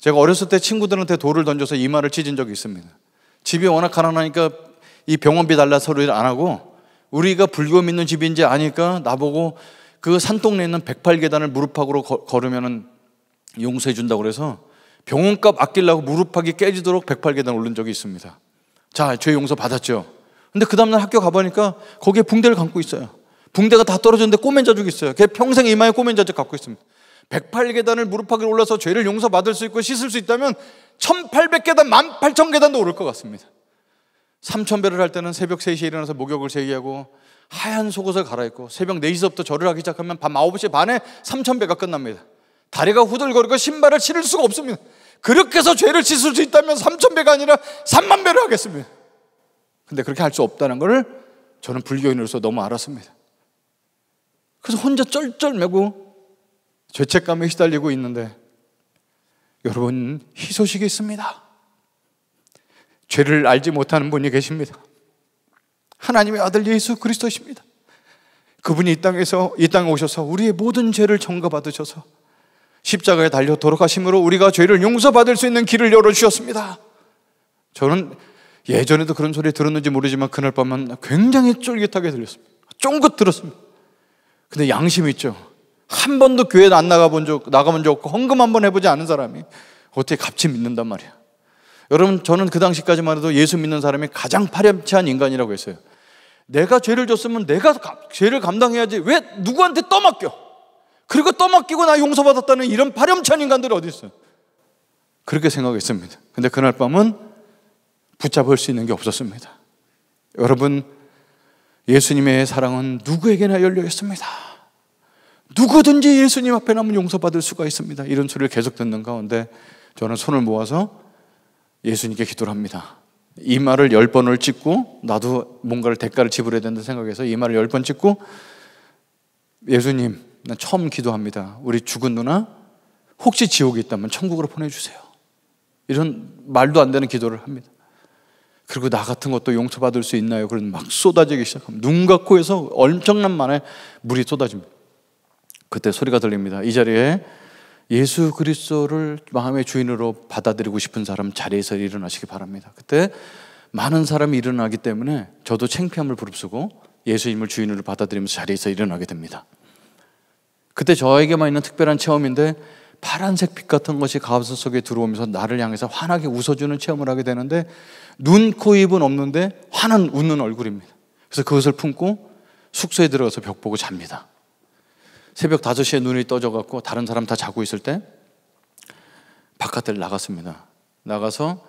제가 어렸을 때 친구들한테 돌을 던져서 이마를 찢은 적이 있습니다. 집이 워낙 가난하니까 이 병원비 달라 서로 안 하고 우리가 불교 믿는 집인지 아니까 나보고 그 산동네에 있는 108계단을 무릎팍으로 걸으면 용서해 준다고 그래서 병원값 아끼려고 무릎팍이 깨지도록 108계단 오른 적이 있습니다. 자, 죄 용서 받았죠. 근데 그 다음날 학교 가보니까 거기에 붕대를 감고 있어요. 붕대가 다 떨어졌는데 꼬맨 자죽 있어요. 걔 평생 이마에 꼬맨 자죽 갖고 있습니다. 108계단을 무릎팍에 올라서 죄를 용서받을 수 있고 씻을 수 있다면 1800계단, 18000계단도 오를 것 같습니다. 삼천배를 할 때는 새벽 3시에 일어나서 목욕을 제기하고 하얀 속옷을 갈아입고 새벽 4시부터 절을 하기 시작하면 밤 9시 반에 삼천배가 끝납니다. 다리가 후들거리고 신발을 신을 수가 없습니다. 그렇게 해서 죄를 씻을 수 있다면 삼천배가 아니라 삼만배를 하겠습니다. 근데 그렇게 할 수 없다는 것을 저는 불교인으로서 너무 알았습니다. 그래서 혼자 쩔쩔매고 죄책감에 시달리고 있는데 여러분 희소식이 있습니다. 죄를 알지 못하는 분이 계십니다. 하나님의 아들 예수 그리스도십니다. 그분이 이 땅에서 이 땅에 오셔서 우리의 모든 죄를 전가 받으셔서 십자가에 달려 돌아가심으로 우리가 죄를 용서받을 수 있는 길을 열어 주셨습니다. 저는 예전에도 그런 소리 들었는지 모르지만 그날 밤은 굉장히 쫄깃하게 들렸습니다. 쫑긋 들었습니다. 근데 양심 있죠. 한 번도 교회 안 나가본 적, 나가본 적 없고 헌금 한 번 해보지 않은 사람이 어떻게 값이 믿는단 말이야. 여러분, 저는 그 당시까지만 해도 예수 믿는 사람이 가장 파렴치한 인간이라고 했어요. 내가 죄를 졌으면 내가 죄를 감당해야지 왜 누구한테 떠맡겨? 그리고 떠맡기고 나 용서받았다는 이런 파렴치한 인간들이 어디 있어요? 그렇게 생각했습니다. 근데 그날 밤은 붙잡을 수 있는 게 없었습니다. 여러분, 예수님의 사랑은 누구에게나 열려 있습니다. 누구든지 예수님 앞에 나면 용서받을 수가 있습니다. 이런 소리를 계속 듣는 가운데 저는 손을 모아서 예수님께 기도를 합니다. 이 말을 열 번을 찍고 나도 뭔가를 대가를 지불해야 된다 생각해서 이 말을 열 번 찍고 예수님 난 처음 기도합니다. 우리 죽은 누나 혹시 지옥에 있다면 천국으로 보내주세요. 이런 말도 안 되는 기도를 합니다. 그리고 나 같은 것도 용서받을 수 있나요? 그런 막 쏟아지기 시작합니다. 눈 감고 해서 엄청난 만에 물이 쏟아집니다. 그때 소리가 들립니다. 이 자리에 예수 그리스도를 마음의 주인으로 받아들이고 싶은 사람 자리에서 일어나시기 바랍니다. 그때 많은 사람이 일어나기 때문에 저도 창피함을 부릅쓰고 예수님을 주인으로 받아들이면서 자리에서 일어나게 됩니다. 그때 저에게만 있는 특별한 체험인데 파란색 빛 같은 것이 가운데 속에 들어오면서 나를 향해서 환하게 웃어주는 체험을 하게 되는데 눈, 코, 입은 없는데 화는 웃는 얼굴입니다. 그래서 그것을 품고 숙소에 들어가서 벽 보고 잡니다. 새벽 5시에 눈이 떠져갖고 다른 사람 다 자고 있을 때 바깥에 나갔습니다. 나가서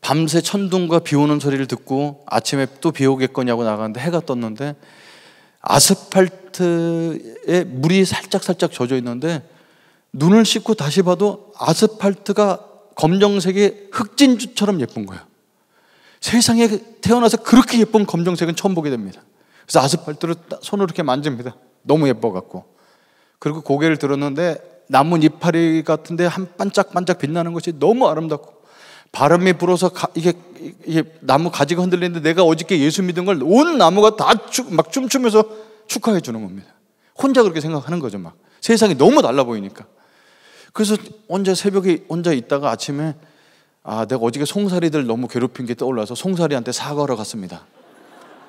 밤새 천둥과 비 오는 소리를 듣고 아침에 또 비 오겠거냐고 나갔는데 해가 떴는데 아스팔트에 물이 살짝살짝 젖어 있는데 눈을 씻고 다시 봐도 아스팔트가 검정색의 흑진주처럼 예쁜 거예요. 세상에 태어나서 그렇게 예쁜 검정색은 처음 보게 됩니다. 그래서 아스팔트를 손으로 이렇게 만집니다. 너무 예뻐갖고. 그리고 고개를 들었는데 나무 이파리 같은데 한 반짝반짝 빛나는 것이 너무 아름답고 바람이 불어서 가, 이게, 이게, 나무 가지가 흔들리는데 내가 어저께 예수 믿은 걸 온 나무가 다막 춤추면서 축하해 주는 겁니다. 혼자 그렇게 생각하는 거죠, 막. 세상이 너무 달라 보이니까. 그래서 혼자 새벽에 혼자 있다가 아침에 아, 내가 어저께 송사리들 너무 괴롭힌 게 떠올라서 송사리한테 사과하러 갔습니다.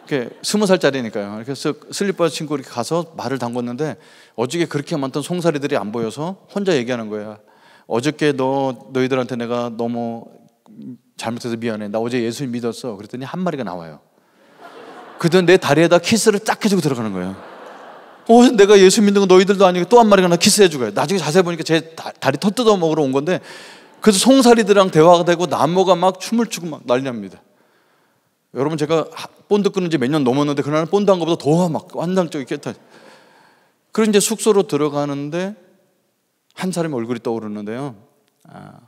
이게 스무 살짜리니까요. 그래서 슬리퍼 친구 이렇게 가서 말을 담궜는데 어저께 그렇게 많던 송사리들이 안 보여서 혼자 얘기하는 거야. 어저께 너 너희들한테 내가 너무 잘못해서 미안해. 나 어제 예수님 믿었어. 그랬더니 한 마리가 나와요. 그랬더내 다리에다 키스를 딱 해주고 들어가는 거예요. 어, 내가 예수 믿는 건 너희들도 아니고 또 한 마리가 나 키스해주고 나중에 자세히 보니까 제 다, 다리 터 뜯어 먹으러 온 건데 그래서 송사리들랑 이 대화가 되고 나무가막 춤을 추고 막 난리납니다. 여러분 제가 본드 끊은 지 몇 년 넘었는데 그날 본드 한 것보다 더 막 완당적이 깨타. 그리고 이제 숙소로 들어가는데 한 사람의 얼굴이 떠오르는데요. 아,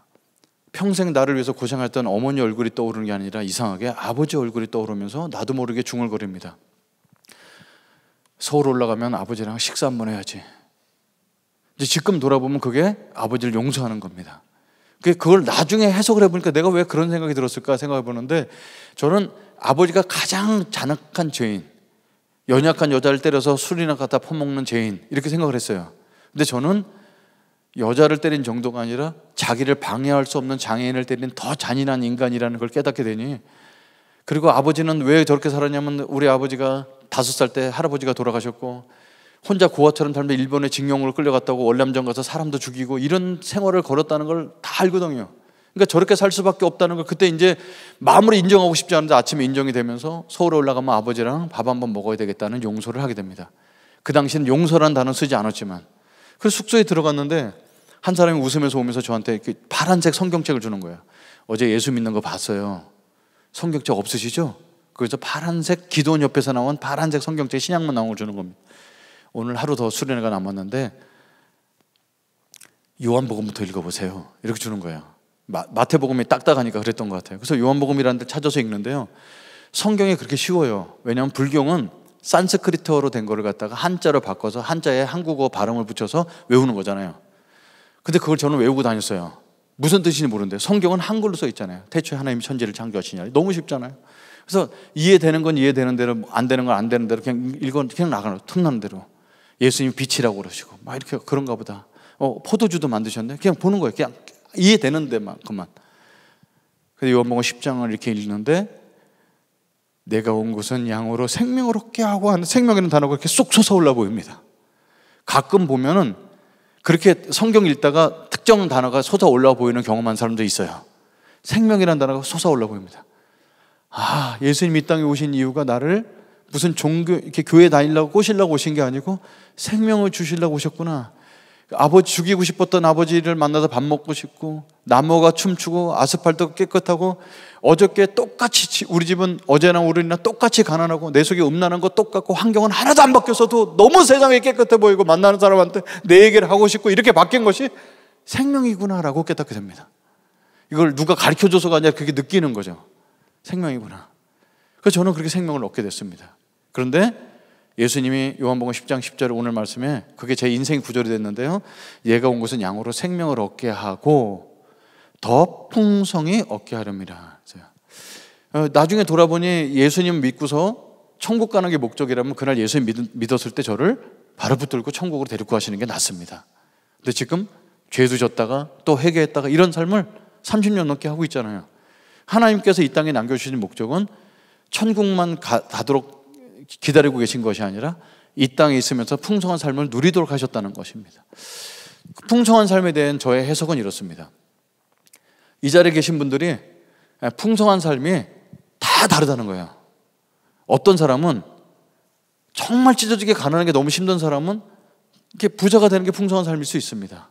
평생 나를 위해서 고생했던 어머니 얼굴이 떠오르는 게 아니라 이상하게 아버지 얼굴이 떠오르면서 나도 모르게 중얼거립니다. 서울 올라가면 아버지랑 식사 한번 해야지. 이제 지금 돌아보면 그게 아버지를 용서하는 겁니다. 그걸 나중에 해석을 해보니까 내가 왜 그런 생각이 들었을까 생각해 보는데 저는 아버지가 가장 잔악한 죄인, 연약한 여자를 때려서 술이나 갖다 퍼먹는 죄인 이렇게 생각을 했어요. 근데 저는 여자를 때린 정도가 아니라 자기를 방해할 수 없는 장애인을 때린 더 잔인한 인간이라는 걸 깨닫게 되니 그리고 아버지는 왜 저렇게 살았냐면 우리 아버지가 다섯 살 때 할아버지가 돌아가셨고 혼자 고아처럼 살면일본의 징용으로 끌려갔다고 월남전 가서 사람도 죽이고 이런 생활을 걸었다는 걸 다 알거든요. 그러니까 저렇게 살 수밖에 없다는 걸 그때 이제 마음으로 인정하고 싶지 않은데 아침에 인정이 되면서 서울에 올라가면 아버지랑 밥 한번 먹어야 되겠다는 용서를 하게 됩니다. 그 당시는 용서란 단어 쓰지 않았지만 그 숙소에 들어갔는데 한 사람이 웃으면서 오면서 저한테 이렇게 파란색 성경책을 주는 거예요. 어제 예수 믿는 거 봤어요. 성경책 없으시죠? 그래서 파란색 기도원 옆에서 나온 파란색 성경책 신약만 나온 걸 주는 겁니다. 오늘 하루 더 수련회가 남았는데 요한복음부터 읽어보세요. 이렇게 주는 거예요. 마, 마태복음이 딱딱하니까 그랬던 것 같아요. 그래서 요한복음이라는 데 찾아서 읽는데요. 성경이 그렇게 쉬워요. 왜냐하면 불경은 산스크리트어로 된 거를 갖다가 한자로 바꿔서 한자에 한국어 발음을 붙여서 외우는 거잖아요. 근데 그걸 저는 외우고 다녔어요. 무슨 뜻인지 모르는데 성경은 한글로 써 있잖아요. 태초에 하나님이 천지를 창조하시냐. 너무 쉽잖아요. 그래서 이해되는 건 이해되는 대로 안 되는 건 안 되는 대로 그냥 읽어 그냥 나가는 틈나는 대로. 예수님 빛이라고 그러시고 막 이렇게 그런가 보다. 어, 포도주도 만드셨네. 그냥 보는 거예요. 그냥 이해되는 데만 그만. 근데 요한복음 10장을 이렇게 읽는데 내가 온 것은 양으로 생명을 얻게 하고 하는 생명이라는 단어가 이렇게 쏙 솟아올라 보입니다. 가끔 보면은 그렇게 성경 읽다가 특정 단어가 솟아올라 보이는 경험한 사람도 있어요. 생명이라는 단어가 솟아올라 보입니다. 아, 예수님 이 땅에 오신 이유가 나를 무슨 종교, 이렇게 교회 다니려고 꼬시려고 오신 게 아니고 생명을 주시려고 오셨구나. 아버지 죽이고 싶었던 아버지를 만나서 밥 먹고 싶고 나무가 춤추고 아스팔트 깨끗하고 어저께 똑같이 우리 집은 어제나 오늘이나 똑같이 가난하고 내 속에 음란한 거 똑같고 환경은 하나도 안바뀌어서도 너무 세상이 깨끗해 보이고 만나는 사람한테 내 얘기를 하고 싶고 이렇게 바뀐 것이 생명이구나라고 깨닫게 됩니다. 이걸 누가 가르쳐 줘서가 아니라 그게 느끼는 거죠. 생명이구나. 그래서 저는 그렇게 생명을 얻게 됐습니다. 그런데 예수님이 요한복음 10장 10절 오늘 말씀에 그게 제 인생 구절이 됐는데요. 얘가 온 것은 양으로 생명을 얻게 하고 더 풍성히 얻게 하렵니다. 어, 나중에 돌아보니 예수님 믿고서 천국 가는 게 목적이라면 그날 예수님 믿었을 때 저를 바로 붙들고 천국으로 데리고 가시는 게 낫습니다. 근데 지금 죄도 졌다가 또 회개했다가 이런 삶을 30년 넘게 하고 있잖아요. 하나님께서 이 땅에 남겨주신 목적은 천국만 가, 가도록 기다리고 계신 것이 아니라 이 땅에 있으면서 풍성한 삶을 누리도록 하셨다는 것입니다. 그 풍성한 삶에 대한 저의 해석은 이렇습니다. 이 자리에 계신 분들이 예, 풍성한 삶이 다 다르다는 거예요. 어떤 사람은 정말 찢어지게 가난한 게 너무 힘든 사람은 이렇게 부자가 되는 게 풍성한 삶일 수 있습니다.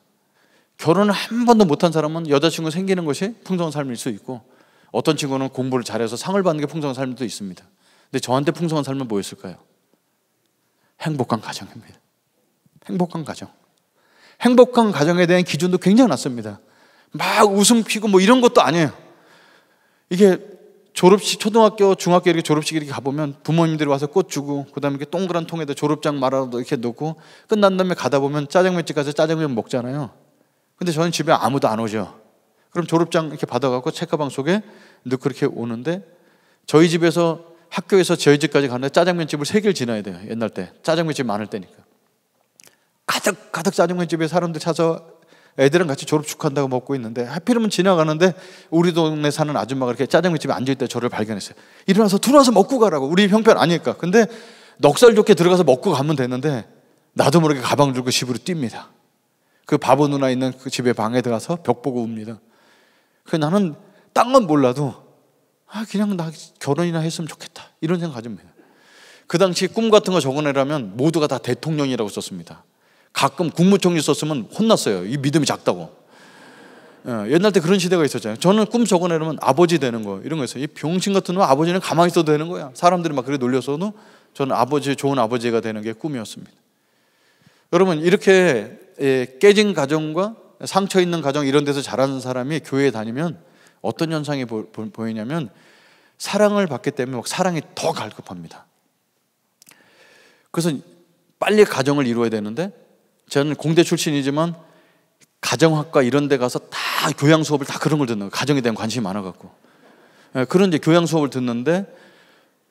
결혼을 한 번도 못한 사람은 여자친구 생기는 것이 풍성한 삶일 수 있고 어떤 친구는 공부를 잘해서 상을 받는 게 풍성한 삶도 있습니다. 근데 저한테 풍성한 삶은 뭐였을까요? 행복한 가정입니다. 행복한 가정. 행복한 가정에 대한 기준도 굉장히 낮습니다. 막 웃음 피고 뭐 이런 것도 아니에요. 이게 졸업식 초등학교 중학교 이렇게 졸업식 이렇게 가보면 부모님들이 와서 꽃 주고 그다음에 동그란 통에다 졸업장 말아도 이렇게 놓고 끝난 다음에 가다 보면 짜장면집 가서 짜장면 먹잖아요. 근데 저는 집에 아무도 안 오죠. 그럼 졸업장 이렇게 받아갖고 책가방 속에 넣고 그렇게 오는데 저희 집에서 학교에서 저희 집까지 가는데 짜장면 집을 세 개를 지나야 돼요. 옛날 때. 짜장면 집 많을 때니까. 가득, 가득 짜장면 집에 사람들 찾아 애들은 같이 졸업 축하한다고 먹고 있는데 하필이면 지나가는데 우리 동네 사는 아줌마가 이렇게 짜장면 집에 앉아있다 저를 발견했어요. 일어나서 들어와서 먹고 가라고. 우리 형편 아니니까. 근데 넉살 좋게 들어가서 먹고 가면 되는데 나도 모르게 가방 들고 집으로 뜁니다. 그 바보 누나 있는 그 집에 방에 들어가서 벽 보고 웁니다. 그 나는 딴 건 몰라도 아, 그냥 나 결혼이나 했으면 좋겠다. 이런 생각 가지면 돼요. 그 당시 꿈 같은 거 적어내라면 모두가 다 대통령이라고 썼습니다. 가끔 국무총리 썼으면 혼났어요. 이 믿음이 작다고. 예, 옛날 때 그런 시대가 있었잖아요. 저는 꿈 적어내려면 아버지 되는 거 이런 거있어요이 병신 같은 놈 아버지는 가만히 있어도 되는 거야. 사람들이 막 그래 놀려서도 저는 아버지 좋은 아버지가 되는 게 꿈이었습니다. 여러분 이렇게 예, 깨진 가정과 상처 있는 가정 이런 데서 자라는 사람이 교회에 다니면 어떤 현상이 보, 이냐면 사랑을 받기 때문에 막 사랑이 더 갈급합니다. 그래서 빨리 가정을 이루어야 되는데 저는 공대 출신이지만 가정학과 이런 데 가서 다 교양 수업을 다 그런 걸 듣는 거예요. 가정에 대한 관심이 많아갖고. 예, 그런 이제 교양 수업을 듣는데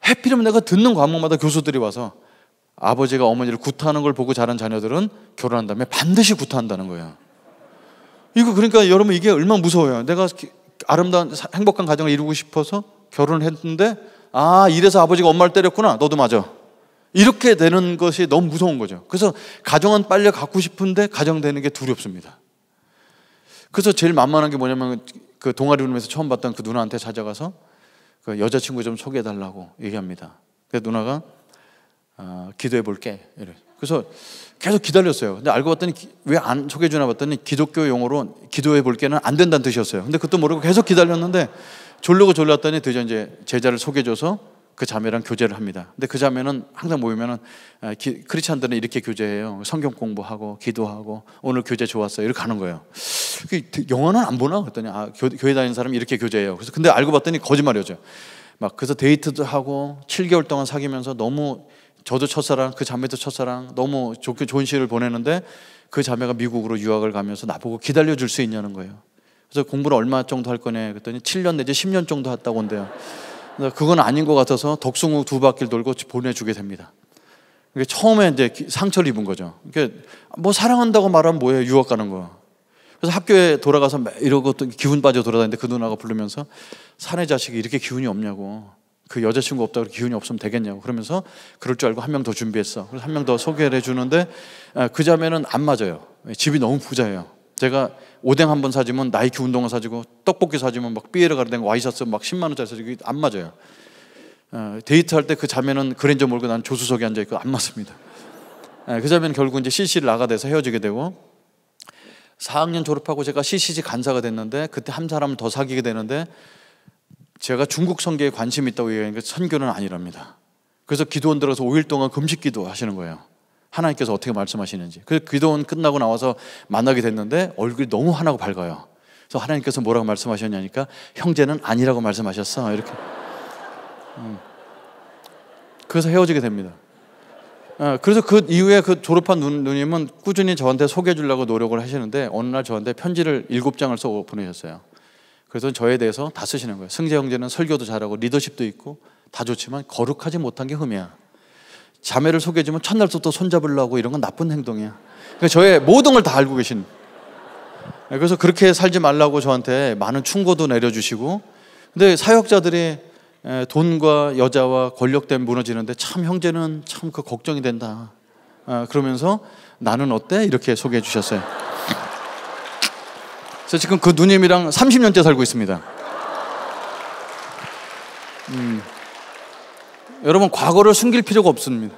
해피면 내가 듣는 과목마다 교수들이 와서 아버지가 어머니를 구타하는 걸 보고 자란 자녀들은 결혼한 다음에 반드시 구타한다는 거예요. 이거 그러니까 여러분 이게 얼마나 무서워요. 내가 아름다운 행복한 가정을 이루고 싶어서 결혼을 했는데 아 이래서 아버지가 엄마를 때렸구나 너도 맞아 이렇게 되는 것이 너무 무서운 거죠 그래서 가정은 빨리 갖고 싶은데 가정되는 게 두렵습니다 그래서 제일 만만한 게 뭐냐면 그 동아리 울에서 처음 봤던 그 누나한테 찾아가서 그 여자친구 좀 소개해 달라고 얘기합니다 그래서 누나가 어, 기도해 볼게 그래서 계속 기다렸어요. 근데 알고 봤더니 왜 안 소개해 주나 봤더니 기독교 용어로 기도해 볼 게는 안 된다는 뜻이었어요. 근데 그것도 모르고 계속 기다렸는데 졸려고 졸랐더니 드디어 이제 제자를 소개해 줘서 그 자매랑 교제를 합니다. 근데 그 자매는 항상 모이면은 아, 기, 크리스찬들은 이렇게 교제해요. 성경 공부하고 기도하고 오늘 교제 좋았어요. 이렇게 가는 거예요. 그 영어는 안 보나? 그랬더니 아 교, 회 다니는 사람 이렇게 교제해요. 그래서 근데 알고 봤더니 거짓말이었죠. 막 그래서 데이트도 하고 7개월 동안 사귀면서 너무 저도 첫사랑, 그 자매도 첫사랑 너무 좋게 좋은 시를 보내는데 그 자매가 미국으로 유학을 가면서 나보고 기다려 줄 수 있냐는 거예요. 그래서 공부를 얼마 정도 할 거냐 그랬더니 7년 내지 10년 정도 했다고 한대요. 그건 아닌 것 같아서 덕숭우 두 바퀴 를 돌고 보내주게 됩니다. 처음에 이제 상처를 입은 거죠. 뭐 사랑한다고 말하면 뭐예요? 유학 가는 거. 그래서 학교에 돌아가서 이러고 기운 빠져 돌아다니는데 그 누나가 부르면서 사내 자식이 이렇게 기운이 없냐고. 그 여자친구 없다고 기운이 없으면 되겠냐고 그러면서 그럴 줄 알고 한 명 더 준비했어. 그래서 한 명 더 소개를 해주는데 아, 그 자매는 안 맞아요. 집이 너무 부자예요. 제가 오뎅 한 번 사주면 나이키 운동화 사주고 떡볶이 사주면 막 삐에르 가르댕 와이셔츠 막 10만 원짜리 사주고 안 맞아요. 아, 데이트할 때 그 자매는 그랜저 몰고 난 조수석에 앉아 있고 안 맞습니다. 아, 그 자매는 결국 이제 CC를 나가돼서 헤어지게 되고 4학년 졸업하고 제가 CCG 간사가 됐는데 그때 한 사람을 더 사귀게 되는데 제가 중국 선교에 관심 이 있다고 얘기하니까 선교는 아니랍니다. 그래서 기도원 들어서 5일 동안 금식 기도 하시는 거예요. 하나님께서 어떻게 말씀하시는지. 그래서 기도원 끝나고 나와서 만나게 됐는데 얼굴이 너무 환하고 밝아요. 그래서 하나님께서 뭐라고 말씀하셨냐니까 형제는 아니라고 말씀하셨어. 이렇게. 음. 그래서 헤어지게 됩니다. 아, 그래서 그 이후에 그 졸업한 누, 누님은 꾸준히 저한테 소개해 주려고 노력을 하시는데 어느 날 저한테 편지를 일곱 장을 써 보내셨어요. 그래서 저에 대해서 다 쓰시는 거예요. 승재 형제는 설교도 잘하고 리더십도 있고 다 좋지만 거룩하지 못한 게 흠이야. 자매를 소개해주면 첫날부터 손잡으려고 이런 건 나쁜 행동이야. 그러니까 저의 모든 걸 다 알고 계신. 네, 그래서 그렇게 살지 말라고 저한테 많은 충고도 내려주시고. 근데 사역자들이 돈과 여자와 권력 때문에 무너지는데 참 형제는 참 그 걱정이 된다. 아, 그러면서 나는 어때? 이렇게 소개해 주셨어요. 저 지금 그 누님이랑 30년째 살고 있습니다. 음. 여러분 과거를 숨길 필요가 없습니다.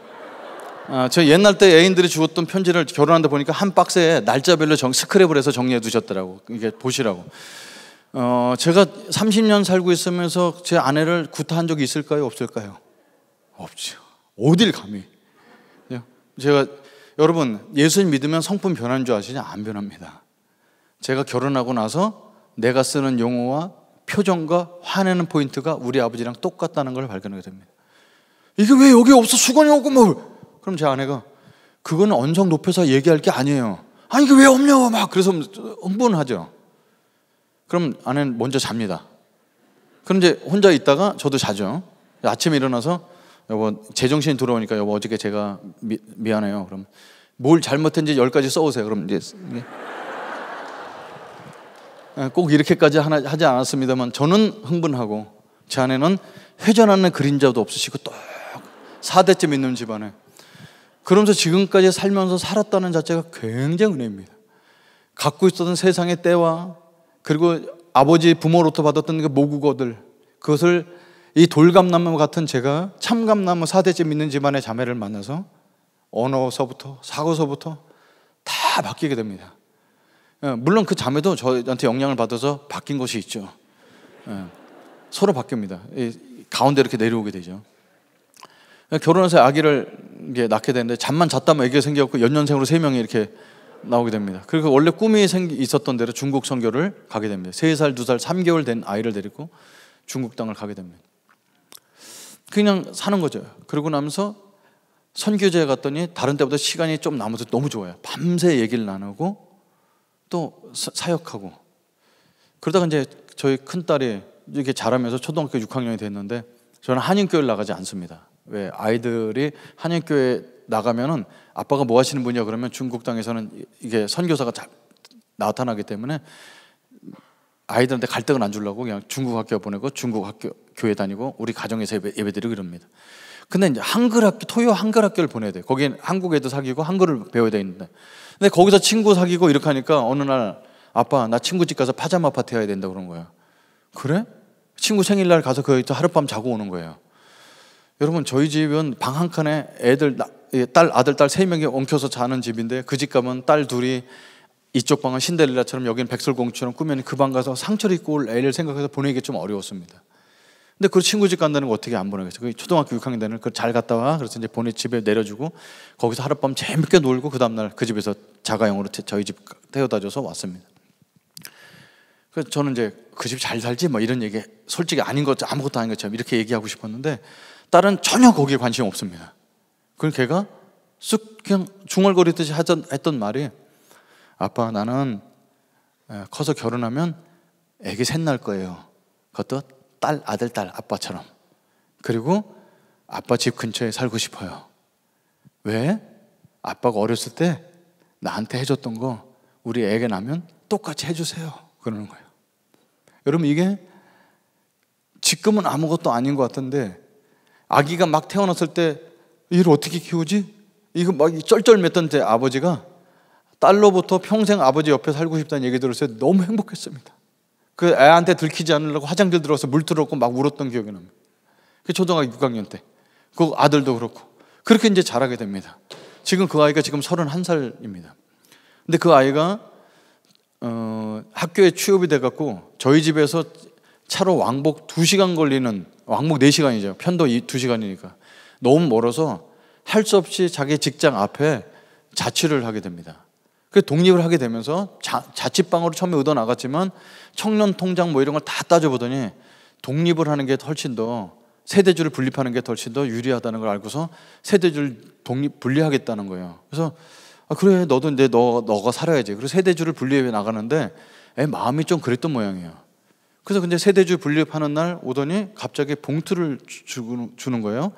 아, 저 옛날 때 애인들이 주었던 편지를 결혼한다 보니까 한 박스에 날짜별로 정, 스크랩을 해서 정리해 두셨더라고. 이게 보시라고. 어, 제가 30년 살고 있으면서 제 아내를 구타한 적이 있을까요? 없을까요? 없죠. 어딜 감히. 제가 여러분 예수님 믿으면 성품 변하줄 아시냐? 안 변합니다. 제가 결혼하고 나서 내가 쓰는 용어와 표정과 화내는 포인트가 우리 아버지랑 똑같다는 걸 발견하게 됩니다. 이게 왜 여기 없어? 수건이 없고 뭐. 그럼 제 아내가 그건 언성 높여서 얘기할 게 아니에요. 아 이게 왜 없냐고 막 그래서 흥분하죠. 그럼 아내는 먼저 잡니다. 그럼 이제 혼자 있다가 저도 자죠. 아침에 일어나서 여보 제정신이 돌아오니까 여보 어저께 제가 미, 미안해요. 그럼 뭘 잘못했는지 열 가지 써오세요. 그럼 이제 꼭 이렇게까지 하지 않았습니다만 저는 흥분하고 제아내는 회전하는 그림자도 없으시고 똑4대쯤있는 집안에 그러면서 지금까지 살면서 살았다는 자체가 굉장히 은혜입니다. 갖고 있었던 세상의 때와 그리고 아버지 부모로부터 받았던 그 모국어들 그것을 이 돌감나무 같은 제가 참감나무 4대째 믿는 집안의 자매를 만나서 언어서부터 사고서부터 다 바뀌게 됩니다. 예, 물론 그 자매도 저한테 영향을 받아서 바뀐 것이 있죠. 예, 서로 바뀝니다. 가운데 이렇게 내려오게 되죠. 예, 결혼해서 아기를 낳게 되는데 잠만 잤다면 아기가 뭐 생겨갖고 연년생으로 세 명이 이렇게 나오게 됩니다. 그리고 원래 꿈이 있었던 대로 중국 선교를 가게 됩니다. 세 살, 두 살, 삼 개월 된 아이를 데리고 중국 땅을 가게 됩니다. 그냥 사는 거죠. 그러고 나면서 선교제에 갔더니 다른 때보다 시간이 좀 남아서 너무 좋아요. 밤새 얘기를 나누고 또 사역하고 그러다가 이제 저희 큰 딸이 이렇게 자라면서 초등학교 6학년이 됐는데 저는 한인교회를 나가지 않습니다. 왜 아이들이 한인교회 나가면은 아빠가 뭐 하시는 분이야 그러면 중국 땅에서는 이게 선교사가 잘 나타나기 때문에 아이들한테 갈등을 안 주려고 그냥 중국 학교 보내고 중국 학교 교회 다니고 우리 가정에서 예배, 예배드리고 이럽니다. 근데 이제 한글 학교 토요 한글 학교를 보내야 돼. 거긴 한국 에도 사귀고 한글을 배워야 되는데. 근데 거기서 친구 사귀고 이렇게 하니까 어느 날 아빠 나 친구 집 가서 파자마 파티 해야 된다 그런 거야. 그래? 친구 생일날 가서 거기서 그 하룻밤 자고 오는 거예요. 여러분 저희 집은 방 한 칸에 애들 딸 아들 딸 세 명이 엉켜서 자는 집인데 그 집 가면 딸 둘이 이쪽 방은 신데렐라처럼 여기는 백설공주처럼 꾸며는 그방 가서 상처를 입고 올 애를 생각해서 보내기 좀 어려웠습니다. 근데 그 친구 집 간다는 거 어떻게 안 보내겠어요? 그 초등학교 6학년 되는 그잘 갔다 와. 그래서 이제 보내 집에 내려주고 거기서 하룻밤 재밌게 놀고 그 다음 날그 집에서 자가용으로 저희 집 태워다 줘서 왔습니다. 그래서 저는 이제 그 집 잘 살지 뭐 이런 얘기 솔직히 아닌 것 아무것도 아닌 것처럼 이렇게 얘기하고 싶었는데 딸은 전혀 거기에 관심 없습니다. 그럼 그러니까 걔가 쓱 그냥 중얼거리듯이 하던 했던 말이 아빠 나는 커서 결혼하면 애기 셋날 거예요. 그것도 딸, 아들, 딸, 아빠처럼. 그리고 아빠 집 근처에 살고 싶어요. 왜? 아빠가 어렸을 때 나한테 해줬던 거 우리 애에게 나면 똑같이 해주세요. 그러는 거예요. 여러분 이게 지금은 아무것도 아닌 것 같은데 아기가 막 태어났을 때 이를 어떻게 키우지? 이거 막 쩔쩔맸던 제 아버지가 딸로부터 평생 아버지 옆에 살고 싶다는 얘기 들었어요. 너무 행복했습니다. 그 애한테 들키지 않으려고 화장실 들어서물틀어고막 울었던 기억이 납니다. 그 초등학교 6학년 때. 그 아들도 그렇고. 그렇게 이제 자라게 됩니다. 지금 그 아이가 지금 31살입니다. 근데 그 아이가 어, 학교에 취업이 돼갖고 저희 집에서 차로 왕복 2시간 걸리는 왕복 4시간이죠. 편도 2시간이니까. 너무 멀어서 할 수 없이 자기 직장 앞에 자취를 하게 됩니다. 그 독립을 하게 되면서 자, 자취방으로 처음에 얻어 나갔지만 청년 통장 뭐 이런 걸 다 따져보더니 독립을 하는 게 훨씬 더 세대주를 분립하는 게 훨씬 더 유리하다는 걸 알고서 세대주를 독립 분리하겠다는 거예요. 그래서 아, 그래 너도 이제 너 너가 살아야지. 그래서 세대주를 분리해 나가는데 애 마음이 좀 그랬던 모양이에요. 그래서 근데 세대주 분립하는 날 오더니 갑자기 봉투를 주, 주는 거예요.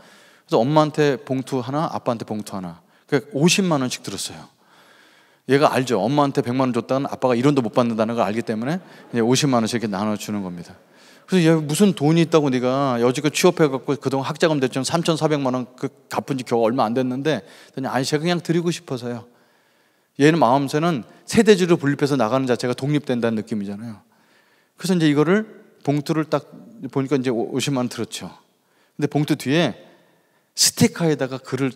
그래서 엄마한테 봉투 하나, 아빠한테 봉투 하나. 그러니까 50만 원씩 들었어요. 얘가 알죠. 엄마한테 100만 원줬다는 아빠가 1원도 못 받는다는 걸 알기 때문에 50만 원씩 이렇게 나눠주는 겁니다. 그래서 얘 무슨 돈이 있다고 네가 여지껏 취업해갖고 그동안 학자금 대출 3,400만 원그 갚은 지 겨우 얼마 안 됐는데 아니 제가 그냥 드리고 싶어서요. 얘는 마음새는 세대주로 분립해서 나가는 자체가 독립된다는 느낌이잖아요. 그래서 이제 이거를 봉투를 딱 보니까 이제 50만 원 들었죠. 근데 봉투 뒤에 스티커에다가 글을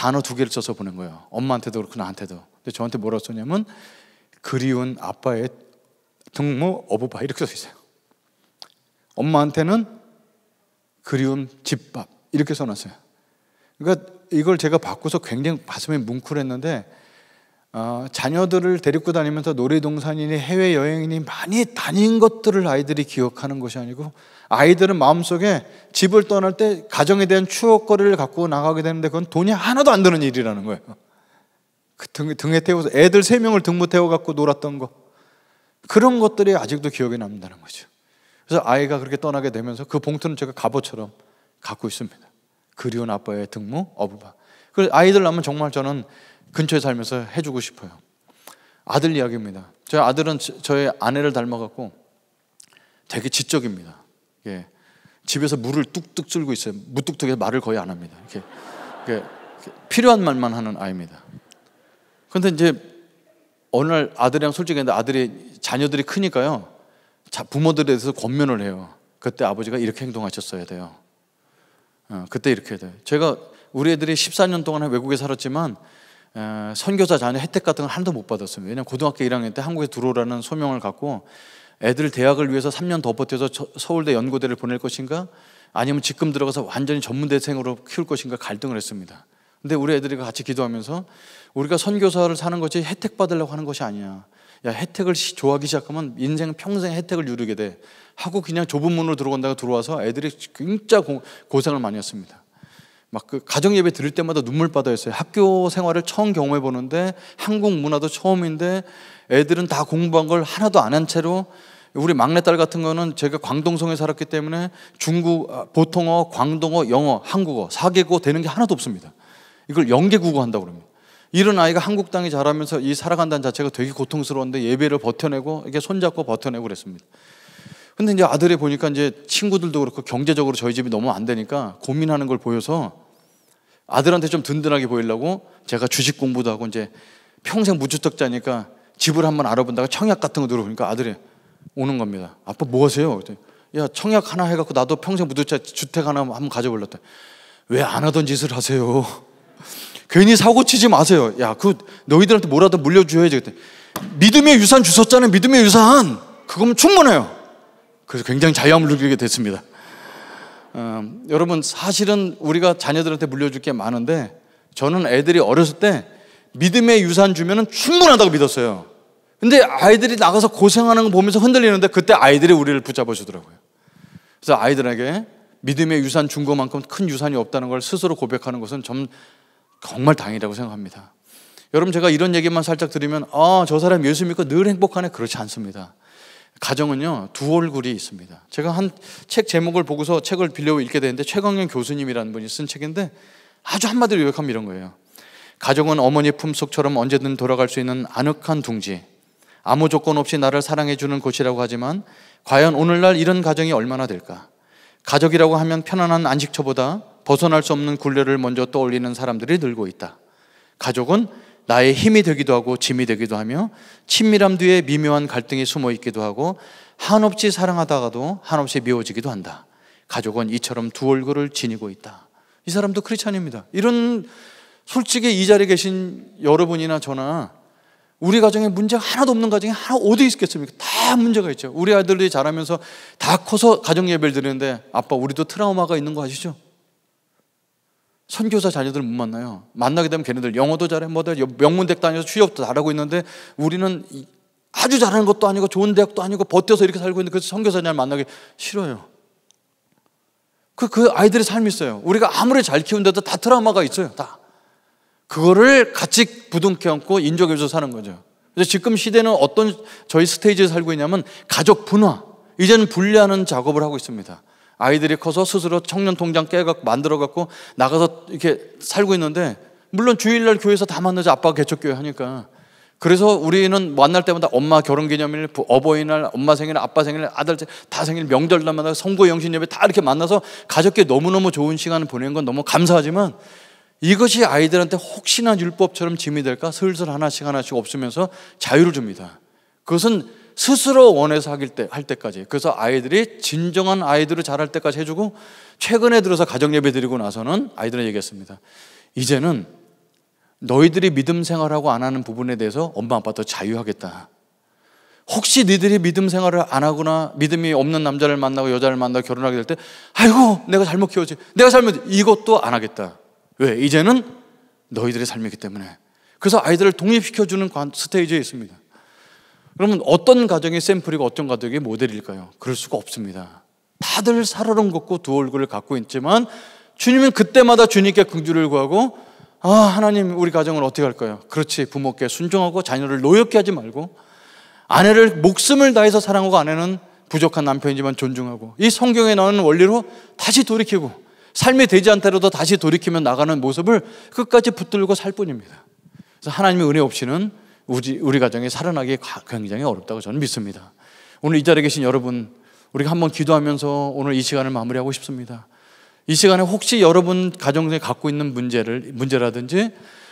단어 두 개를 써서 보낸 거예요. 엄마한테도 그렇고 나한테도. 근데 저한테 뭐라고 썼냐면 그리운 아빠의 등모 어부바 이렇게 써 있어요. 엄마한테는 그리운 집밥 이렇게 써놨어요. 그러니까 이걸 제가 바꿔서 굉장히 가슴이 뭉클했는데 어, 자녀들을 데리고 다니면서 놀이동산이니 해외여행이니 많이 다닌 것들을 아이들이 기억하는 것이 아니고 아이들은 마음속에 집을 떠날 때 가정에 대한 추억거리를 갖고 나가게 되는데 그건 돈이 하나도 안 드는 일이라는 거예요. 그 등, 등에 태워서 애들 세 명을 등무 태워 갖고 놀았던 거 그런 것들이 아직도 기억에 남는다는 거죠. 그래서 아이가 그렇게 떠나게 되면서 그 봉투는 제가 갑옷처럼 갖고 있습니다. 그리운 아빠의 등무 어부바. 그 아이들 나면 정말 저는 근처에 살면서 해주고 싶어요. 아들 이야기입니다. 저희 아들은 저의 아내를 닮아갖고 되게 지적입니다. 예. 집에서 물을 뚝뚝 쓸고 있어요. 무뚝뚝해서 말을 거의 안 합니다. 이렇게, 이렇게 필요한 말만 하는 아이입니다. 그런데 이제 어느 날 아들이랑 솔직히 아들이 자녀들이 크니까요. 자, 부모들에 대해서 권면을 해요. 그때 아버지가 이렇게 행동하셨어야 돼요. 어, 그때 이렇게 해야 돼요. 제가 우리 애들이 14년 동안 외국에 살았지만 에, 선교사 자녀 혜택 같은 걸 하나도 못 받았어요. 왜냐면 고등학교 1학년 때 한국에 들어오라는 소명을 갖고 애들 대학을 위해서 3년 더 버텨서 서울대 연구대를 보낼 것인가 아니면 지금 들어가서 완전히 전문대생으로 키울 것인가 갈등을 했습니다. 근데 우리 애들이 같이 기도하면서 우리가 선교사를 사는 것이 혜택 받으려고 하는 것이 아니야. 야, 혜택을 좋아하기 시작하면 인생 평생 혜택을 누리게 돼. 하고 그냥 좁은 문으로 들어간다고 들어와서 애들이 진짜 고, 생을 많이 했습니다. 막그 가정 예배 들을 때마다 눈물바다였어요. 학교 생활을 처음 경험해 보는데 한국 문화도 처음인데 애들은 다 공부한 걸 하나도 안 한 채로 우리 막내딸 같은 거는 제가 광동성에 살았기 때문에 중국 아, 보통어, 광동어, 영어, 한국어 4개고 되는 게 하나도 없습니다. 이걸 영계국어 한다고 그러면 이런 아이가 한국 땅에 자라면서 이 살아간다는 자체가 되게 고통스러운데 예배를 버텨내고 이게 손잡고 버텨내고 그랬습니다. 근데 이제 아들이 보니까 이제 친구들도 그렇고 경제적으로 저희 집이 너무 안 되니까 고민하는 걸 보여서 아들한테 좀 든든하게 보이려고 제가 주식 공부도 하고 이제 평생 무주택자니까 집을 한번 알아본다가 청약 같은 거 들어보니까 아들이 오는 겁니다. 아빠 뭐 하세요? 야 청약 하나 해갖고 나도 평생 무주택 주택 하나 한번 가져볼랬다. 왜안 하던 짓을 하세요? 괜히 사고 치지 마세요. 야 그 너희들한테 뭐라도 물려줘야지. 그랬 믿음의 유산 주셨잖아요. 믿음의 유산 그거면 충분해요. 그래서 굉장히 자유함을 느끼게 됐습니다. 음, 여러분 사실은 우리가 자녀들한테 물려줄 게 많은데 저는 애들이 어렸을 때 믿음의 유산 주면은 충분하다고 믿었어요. 근데 아이들이 나가서 고생하는 거 보면서 흔들리는데 그때 아이들이 우리를 붙잡아 주더라고요. 그래서 아이들에게 믿음의 유산 준 것만큼 큰 유산이 없다는 걸 스스로 고백하는 것은 좀 정말 당이라고 생각합니다. 여러분 제가 이런 얘기만 살짝 드리면 아, 저 사람 예수 믿고 늘 행복하네 그렇지 않습니다. 가정은요, 두 얼굴이 있습니다. 제가 한 책 제목을 보고서 책을 빌려 읽게 되는데 최광현 교수님이라는 분이 쓴 책인데 아주 한마디로 요약하면 이런 거예요. 가정은 어머니 품속처럼 언제든 돌아갈 수 있는 아늑한 둥지. 아무 조건 없이 나를 사랑해주는 곳이라고 하지만 과연 오늘날 이런 가정이 얼마나 될까? 가족이라고 하면 편안한 안식처보다 벗어날 수 없는 굴레를 먼저 떠올리는 사람들이 늘고 있다. 가족은 나의 힘이 되기도 하고 짐이 되기도 하며 친밀함 뒤에 미묘한 갈등이 숨어 있기도 하고 한없이 사랑하다가도 한없이 미워지기도 한다. 가족은 이처럼 두 얼굴을 지니고 있다. 이 사람도 크리스찬입니다. 이런 솔직히 이 자리에 계신 여러분이나 저나 우리 가정에 문제가 하나도 없는 가정이 하나 어디 있겠습니까? 다 문제가 있죠. 우리 아들들이 자라면서 다 커서 가정 예배를 드리는데 아빠 우리도 트라우마가 있는 거 아시죠? 선교사 자녀들 못 만나요. 만나게 되면 걔네들 영어도 잘해, 뭐다, 명문 대학 다녀서 취업도 잘하고 있는데 우리는 아주 잘하는 것도 아니고 좋은 대학도 아니고 버텨서 이렇게 살고 있는데 그래서 선교사 자녀 만나기 싫어요. 그, 그 아이들의 삶이 있어요. 우리가 아무리 잘 키운데도 다 트라우마가 있어요. 다. 그거를 같이 부둥켜 안고 인조교수 사는 거죠. 그래서 지금 시대는 어떤 저희 스테이지에 살고 있냐면 가족 분화. 이제는 분리하는 작업을 하고 있습니다. 아이들이 커서 스스로 청년 통장 깨갖고 만들어갖고 나가서 이렇게 살고 있는데 물론 주일날 교회에서 다 만나지 아빠가 개척교회 하니까 그래서 우리는 만날 때마다 엄마 결혼기념일, 어버이날, 엄마 생일, 아빠 생일, 아들 생일, 다 생일 명절날마다 성고 영신 예배 다 이렇게 만나서 가족끼리 너무너무 좋은 시간을 보낸 건 너무 감사하지만 이것이 아이들한테 혹시나 율법처럼 짐이 될까 슬슬 하나씩 하나씩 없으면서 자유를 줍니다. 그것은 스스로 원해서 하길 때, 할 때까지. 그래서 아이들이 진정한 아이들을 잘할 때까지 해주고 최근에 들어서 가정 예배 드리고 나서는 아이들은 얘기했습니다. 이제는 너희들이 믿음 생활하고 안 하는 부분에 대해서 엄마 아빠도 자유하겠다. 혹시 니들이 믿음 생활을 안 하거나 믿음이 없는 남자를 만나고 여자를 만나고 결혼하게 될 때 아이고 내가 잘못 키웠지 내가 잘못 이것도 안 하겠다 왜 이제는 너희들의 삶이기 때문에 그래서 아이들을 독립시켜주는 스테이지에 있습니다 그러면 어떤 가정의 샘플이고 어떤 가정의 모델일까요? 그럴 수가 없습니다. 다들 살얼음 걷고 두 얼굴을 갖고 있지만 주님은 그때마다 주님께 긍휼을 구하고 아 하나님 우리 가정을 어떻게 할까요? 그렇지 부모께 순종하고 자녀를 노엽게 하지 말고 아내를 목숨을 다해서 사랑하고 아내는 부족한 남편이지만 존중하고 이 성경에 나오는 원리로 다시 돌이키고 삶이 되지 않더라도 다시 돌이키면 나가는 모습을 끝까지 붙들고 살 뿐입니다. 그래서 하나님의 은혜 없이는 우리, 우리 가정이 살아나기 굉장히 어렵다고 저는 믿습니다. 오늘 이 자리에 계신 여러분, 우리가 한번 기도하면서 오늘 이 시간을 마무리하고 싶습니다. 이 시간에 혹시 여러분 가정에 갖고 있는 문제를, 문제라든지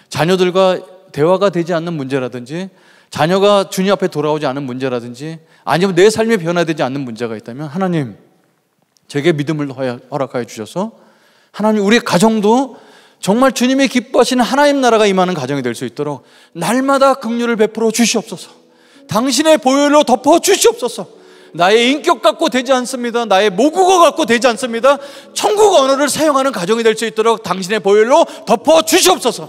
자녀들과 대화가 되지 않는 문제라든지 자녀가 주님 앞에 돌아오지 않은 문제라든지 아니면 내 삶이 변화되지 않는 문제가 있다면 하나님, 제게 믿음을 허락하여 주셔서 하나님 우리 가정도 정말 주님이 기뻐하시는 하나님 나라가 임하는 가정이 될 수 있도록 날마다 긍휼을 베풀어 주시옵소서. 당신의 보혈로 덮어 주시옵소서. 나의 인격 갖고 되지 않습니다. 나의 모국어 갖고 되지 않습니다. 천국 언어를 사용하는 가정이 될 수 있도록 당신의 보혈로 덮어 주시옵소서.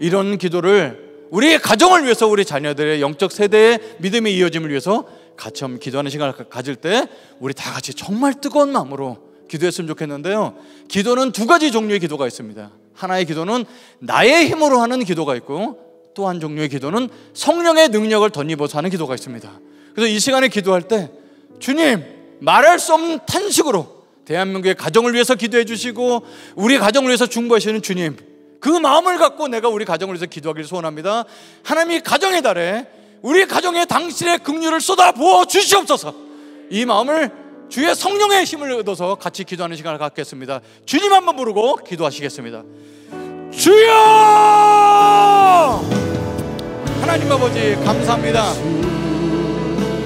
이런 기도를 우리의 가정을 위해서 우리 자녀들의 영적 세대의 믿음의 이어짐을 위해서 같이 한번 기도하는 시간을 가질 때 우리 다 같이 정말 뜨거운 마음으로 기도했으면 좋겠는데요. 기도는 두 가지 종류의 기도가 있습니다. 하나의 기도는 나의 힘으로 하는 기도가 있고 또 한 종류의 기도는 성령의 능력을 덧입어서 하는 기도가 있습니다. 그래서 이 시간에 기도할 때 주님 말할 수 없는 탄식으로 대한민국의 가정을 위해서 기도해 주시고 우리 가정을 위해서 중보하시는 주님 그 마음을 갖고 내가 우리 가정을 위해서 기도하기 소원합니다. 하나님이 가정의 달에 우리 가정에 당신의 긍휼을 쏟아 부어 주시옵소서. 이 마음을 주의 성령의 힘을 얻어서 같이 기도하는 시간을 갖겠습니다. 주님 한번 부르고 기도하시겠습니다. 주여! 하나님 아버지 감사합니다.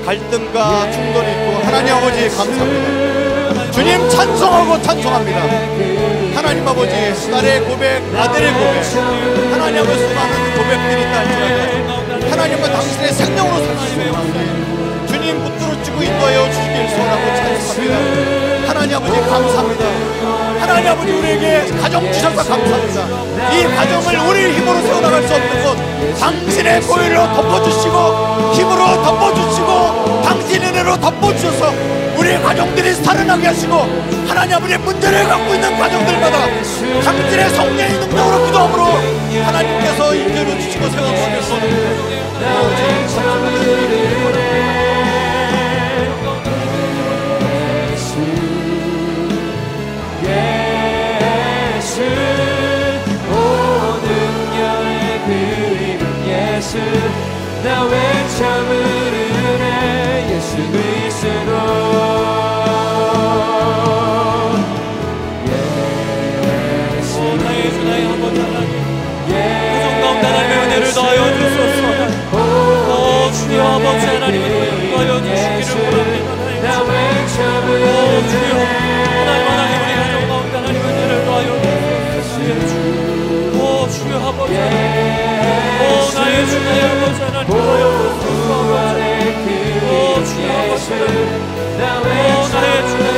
갈등과 충돌이 있고 하나님 아버지 감사합니다. 주님 찬송하고 찬송합니다. 하나님 아버지 딸의 고백, 아들의 고백, 하나님 아버지 수많은 고백들이 있다 하나님은 당신의 생명으로 살아주시옵소 주고 있도하여 주시길 소원하고 찬송합니다. 하나님 아버지 감사합니다. 하나님 아버지 우리에게 가정 주셔서 감사합니다. 이 가정을 우리 힘으로 세워나갈 수 없는 것 당신의 보혈로 덮어주시고 힘으로 덮어주시고 당신의 은혜로 덮어주셔서 우리의 가정들이 살아나게 하시고 하나님 아버지의 문제를 갖고 있는 가정들마다 당신의 성령의 능력으로 기도함으로 하나님께서 인도해 주시고 세워주시길 소원합니다. 是那位长。 주님 보호 주 안에 그 빛에 나의 주님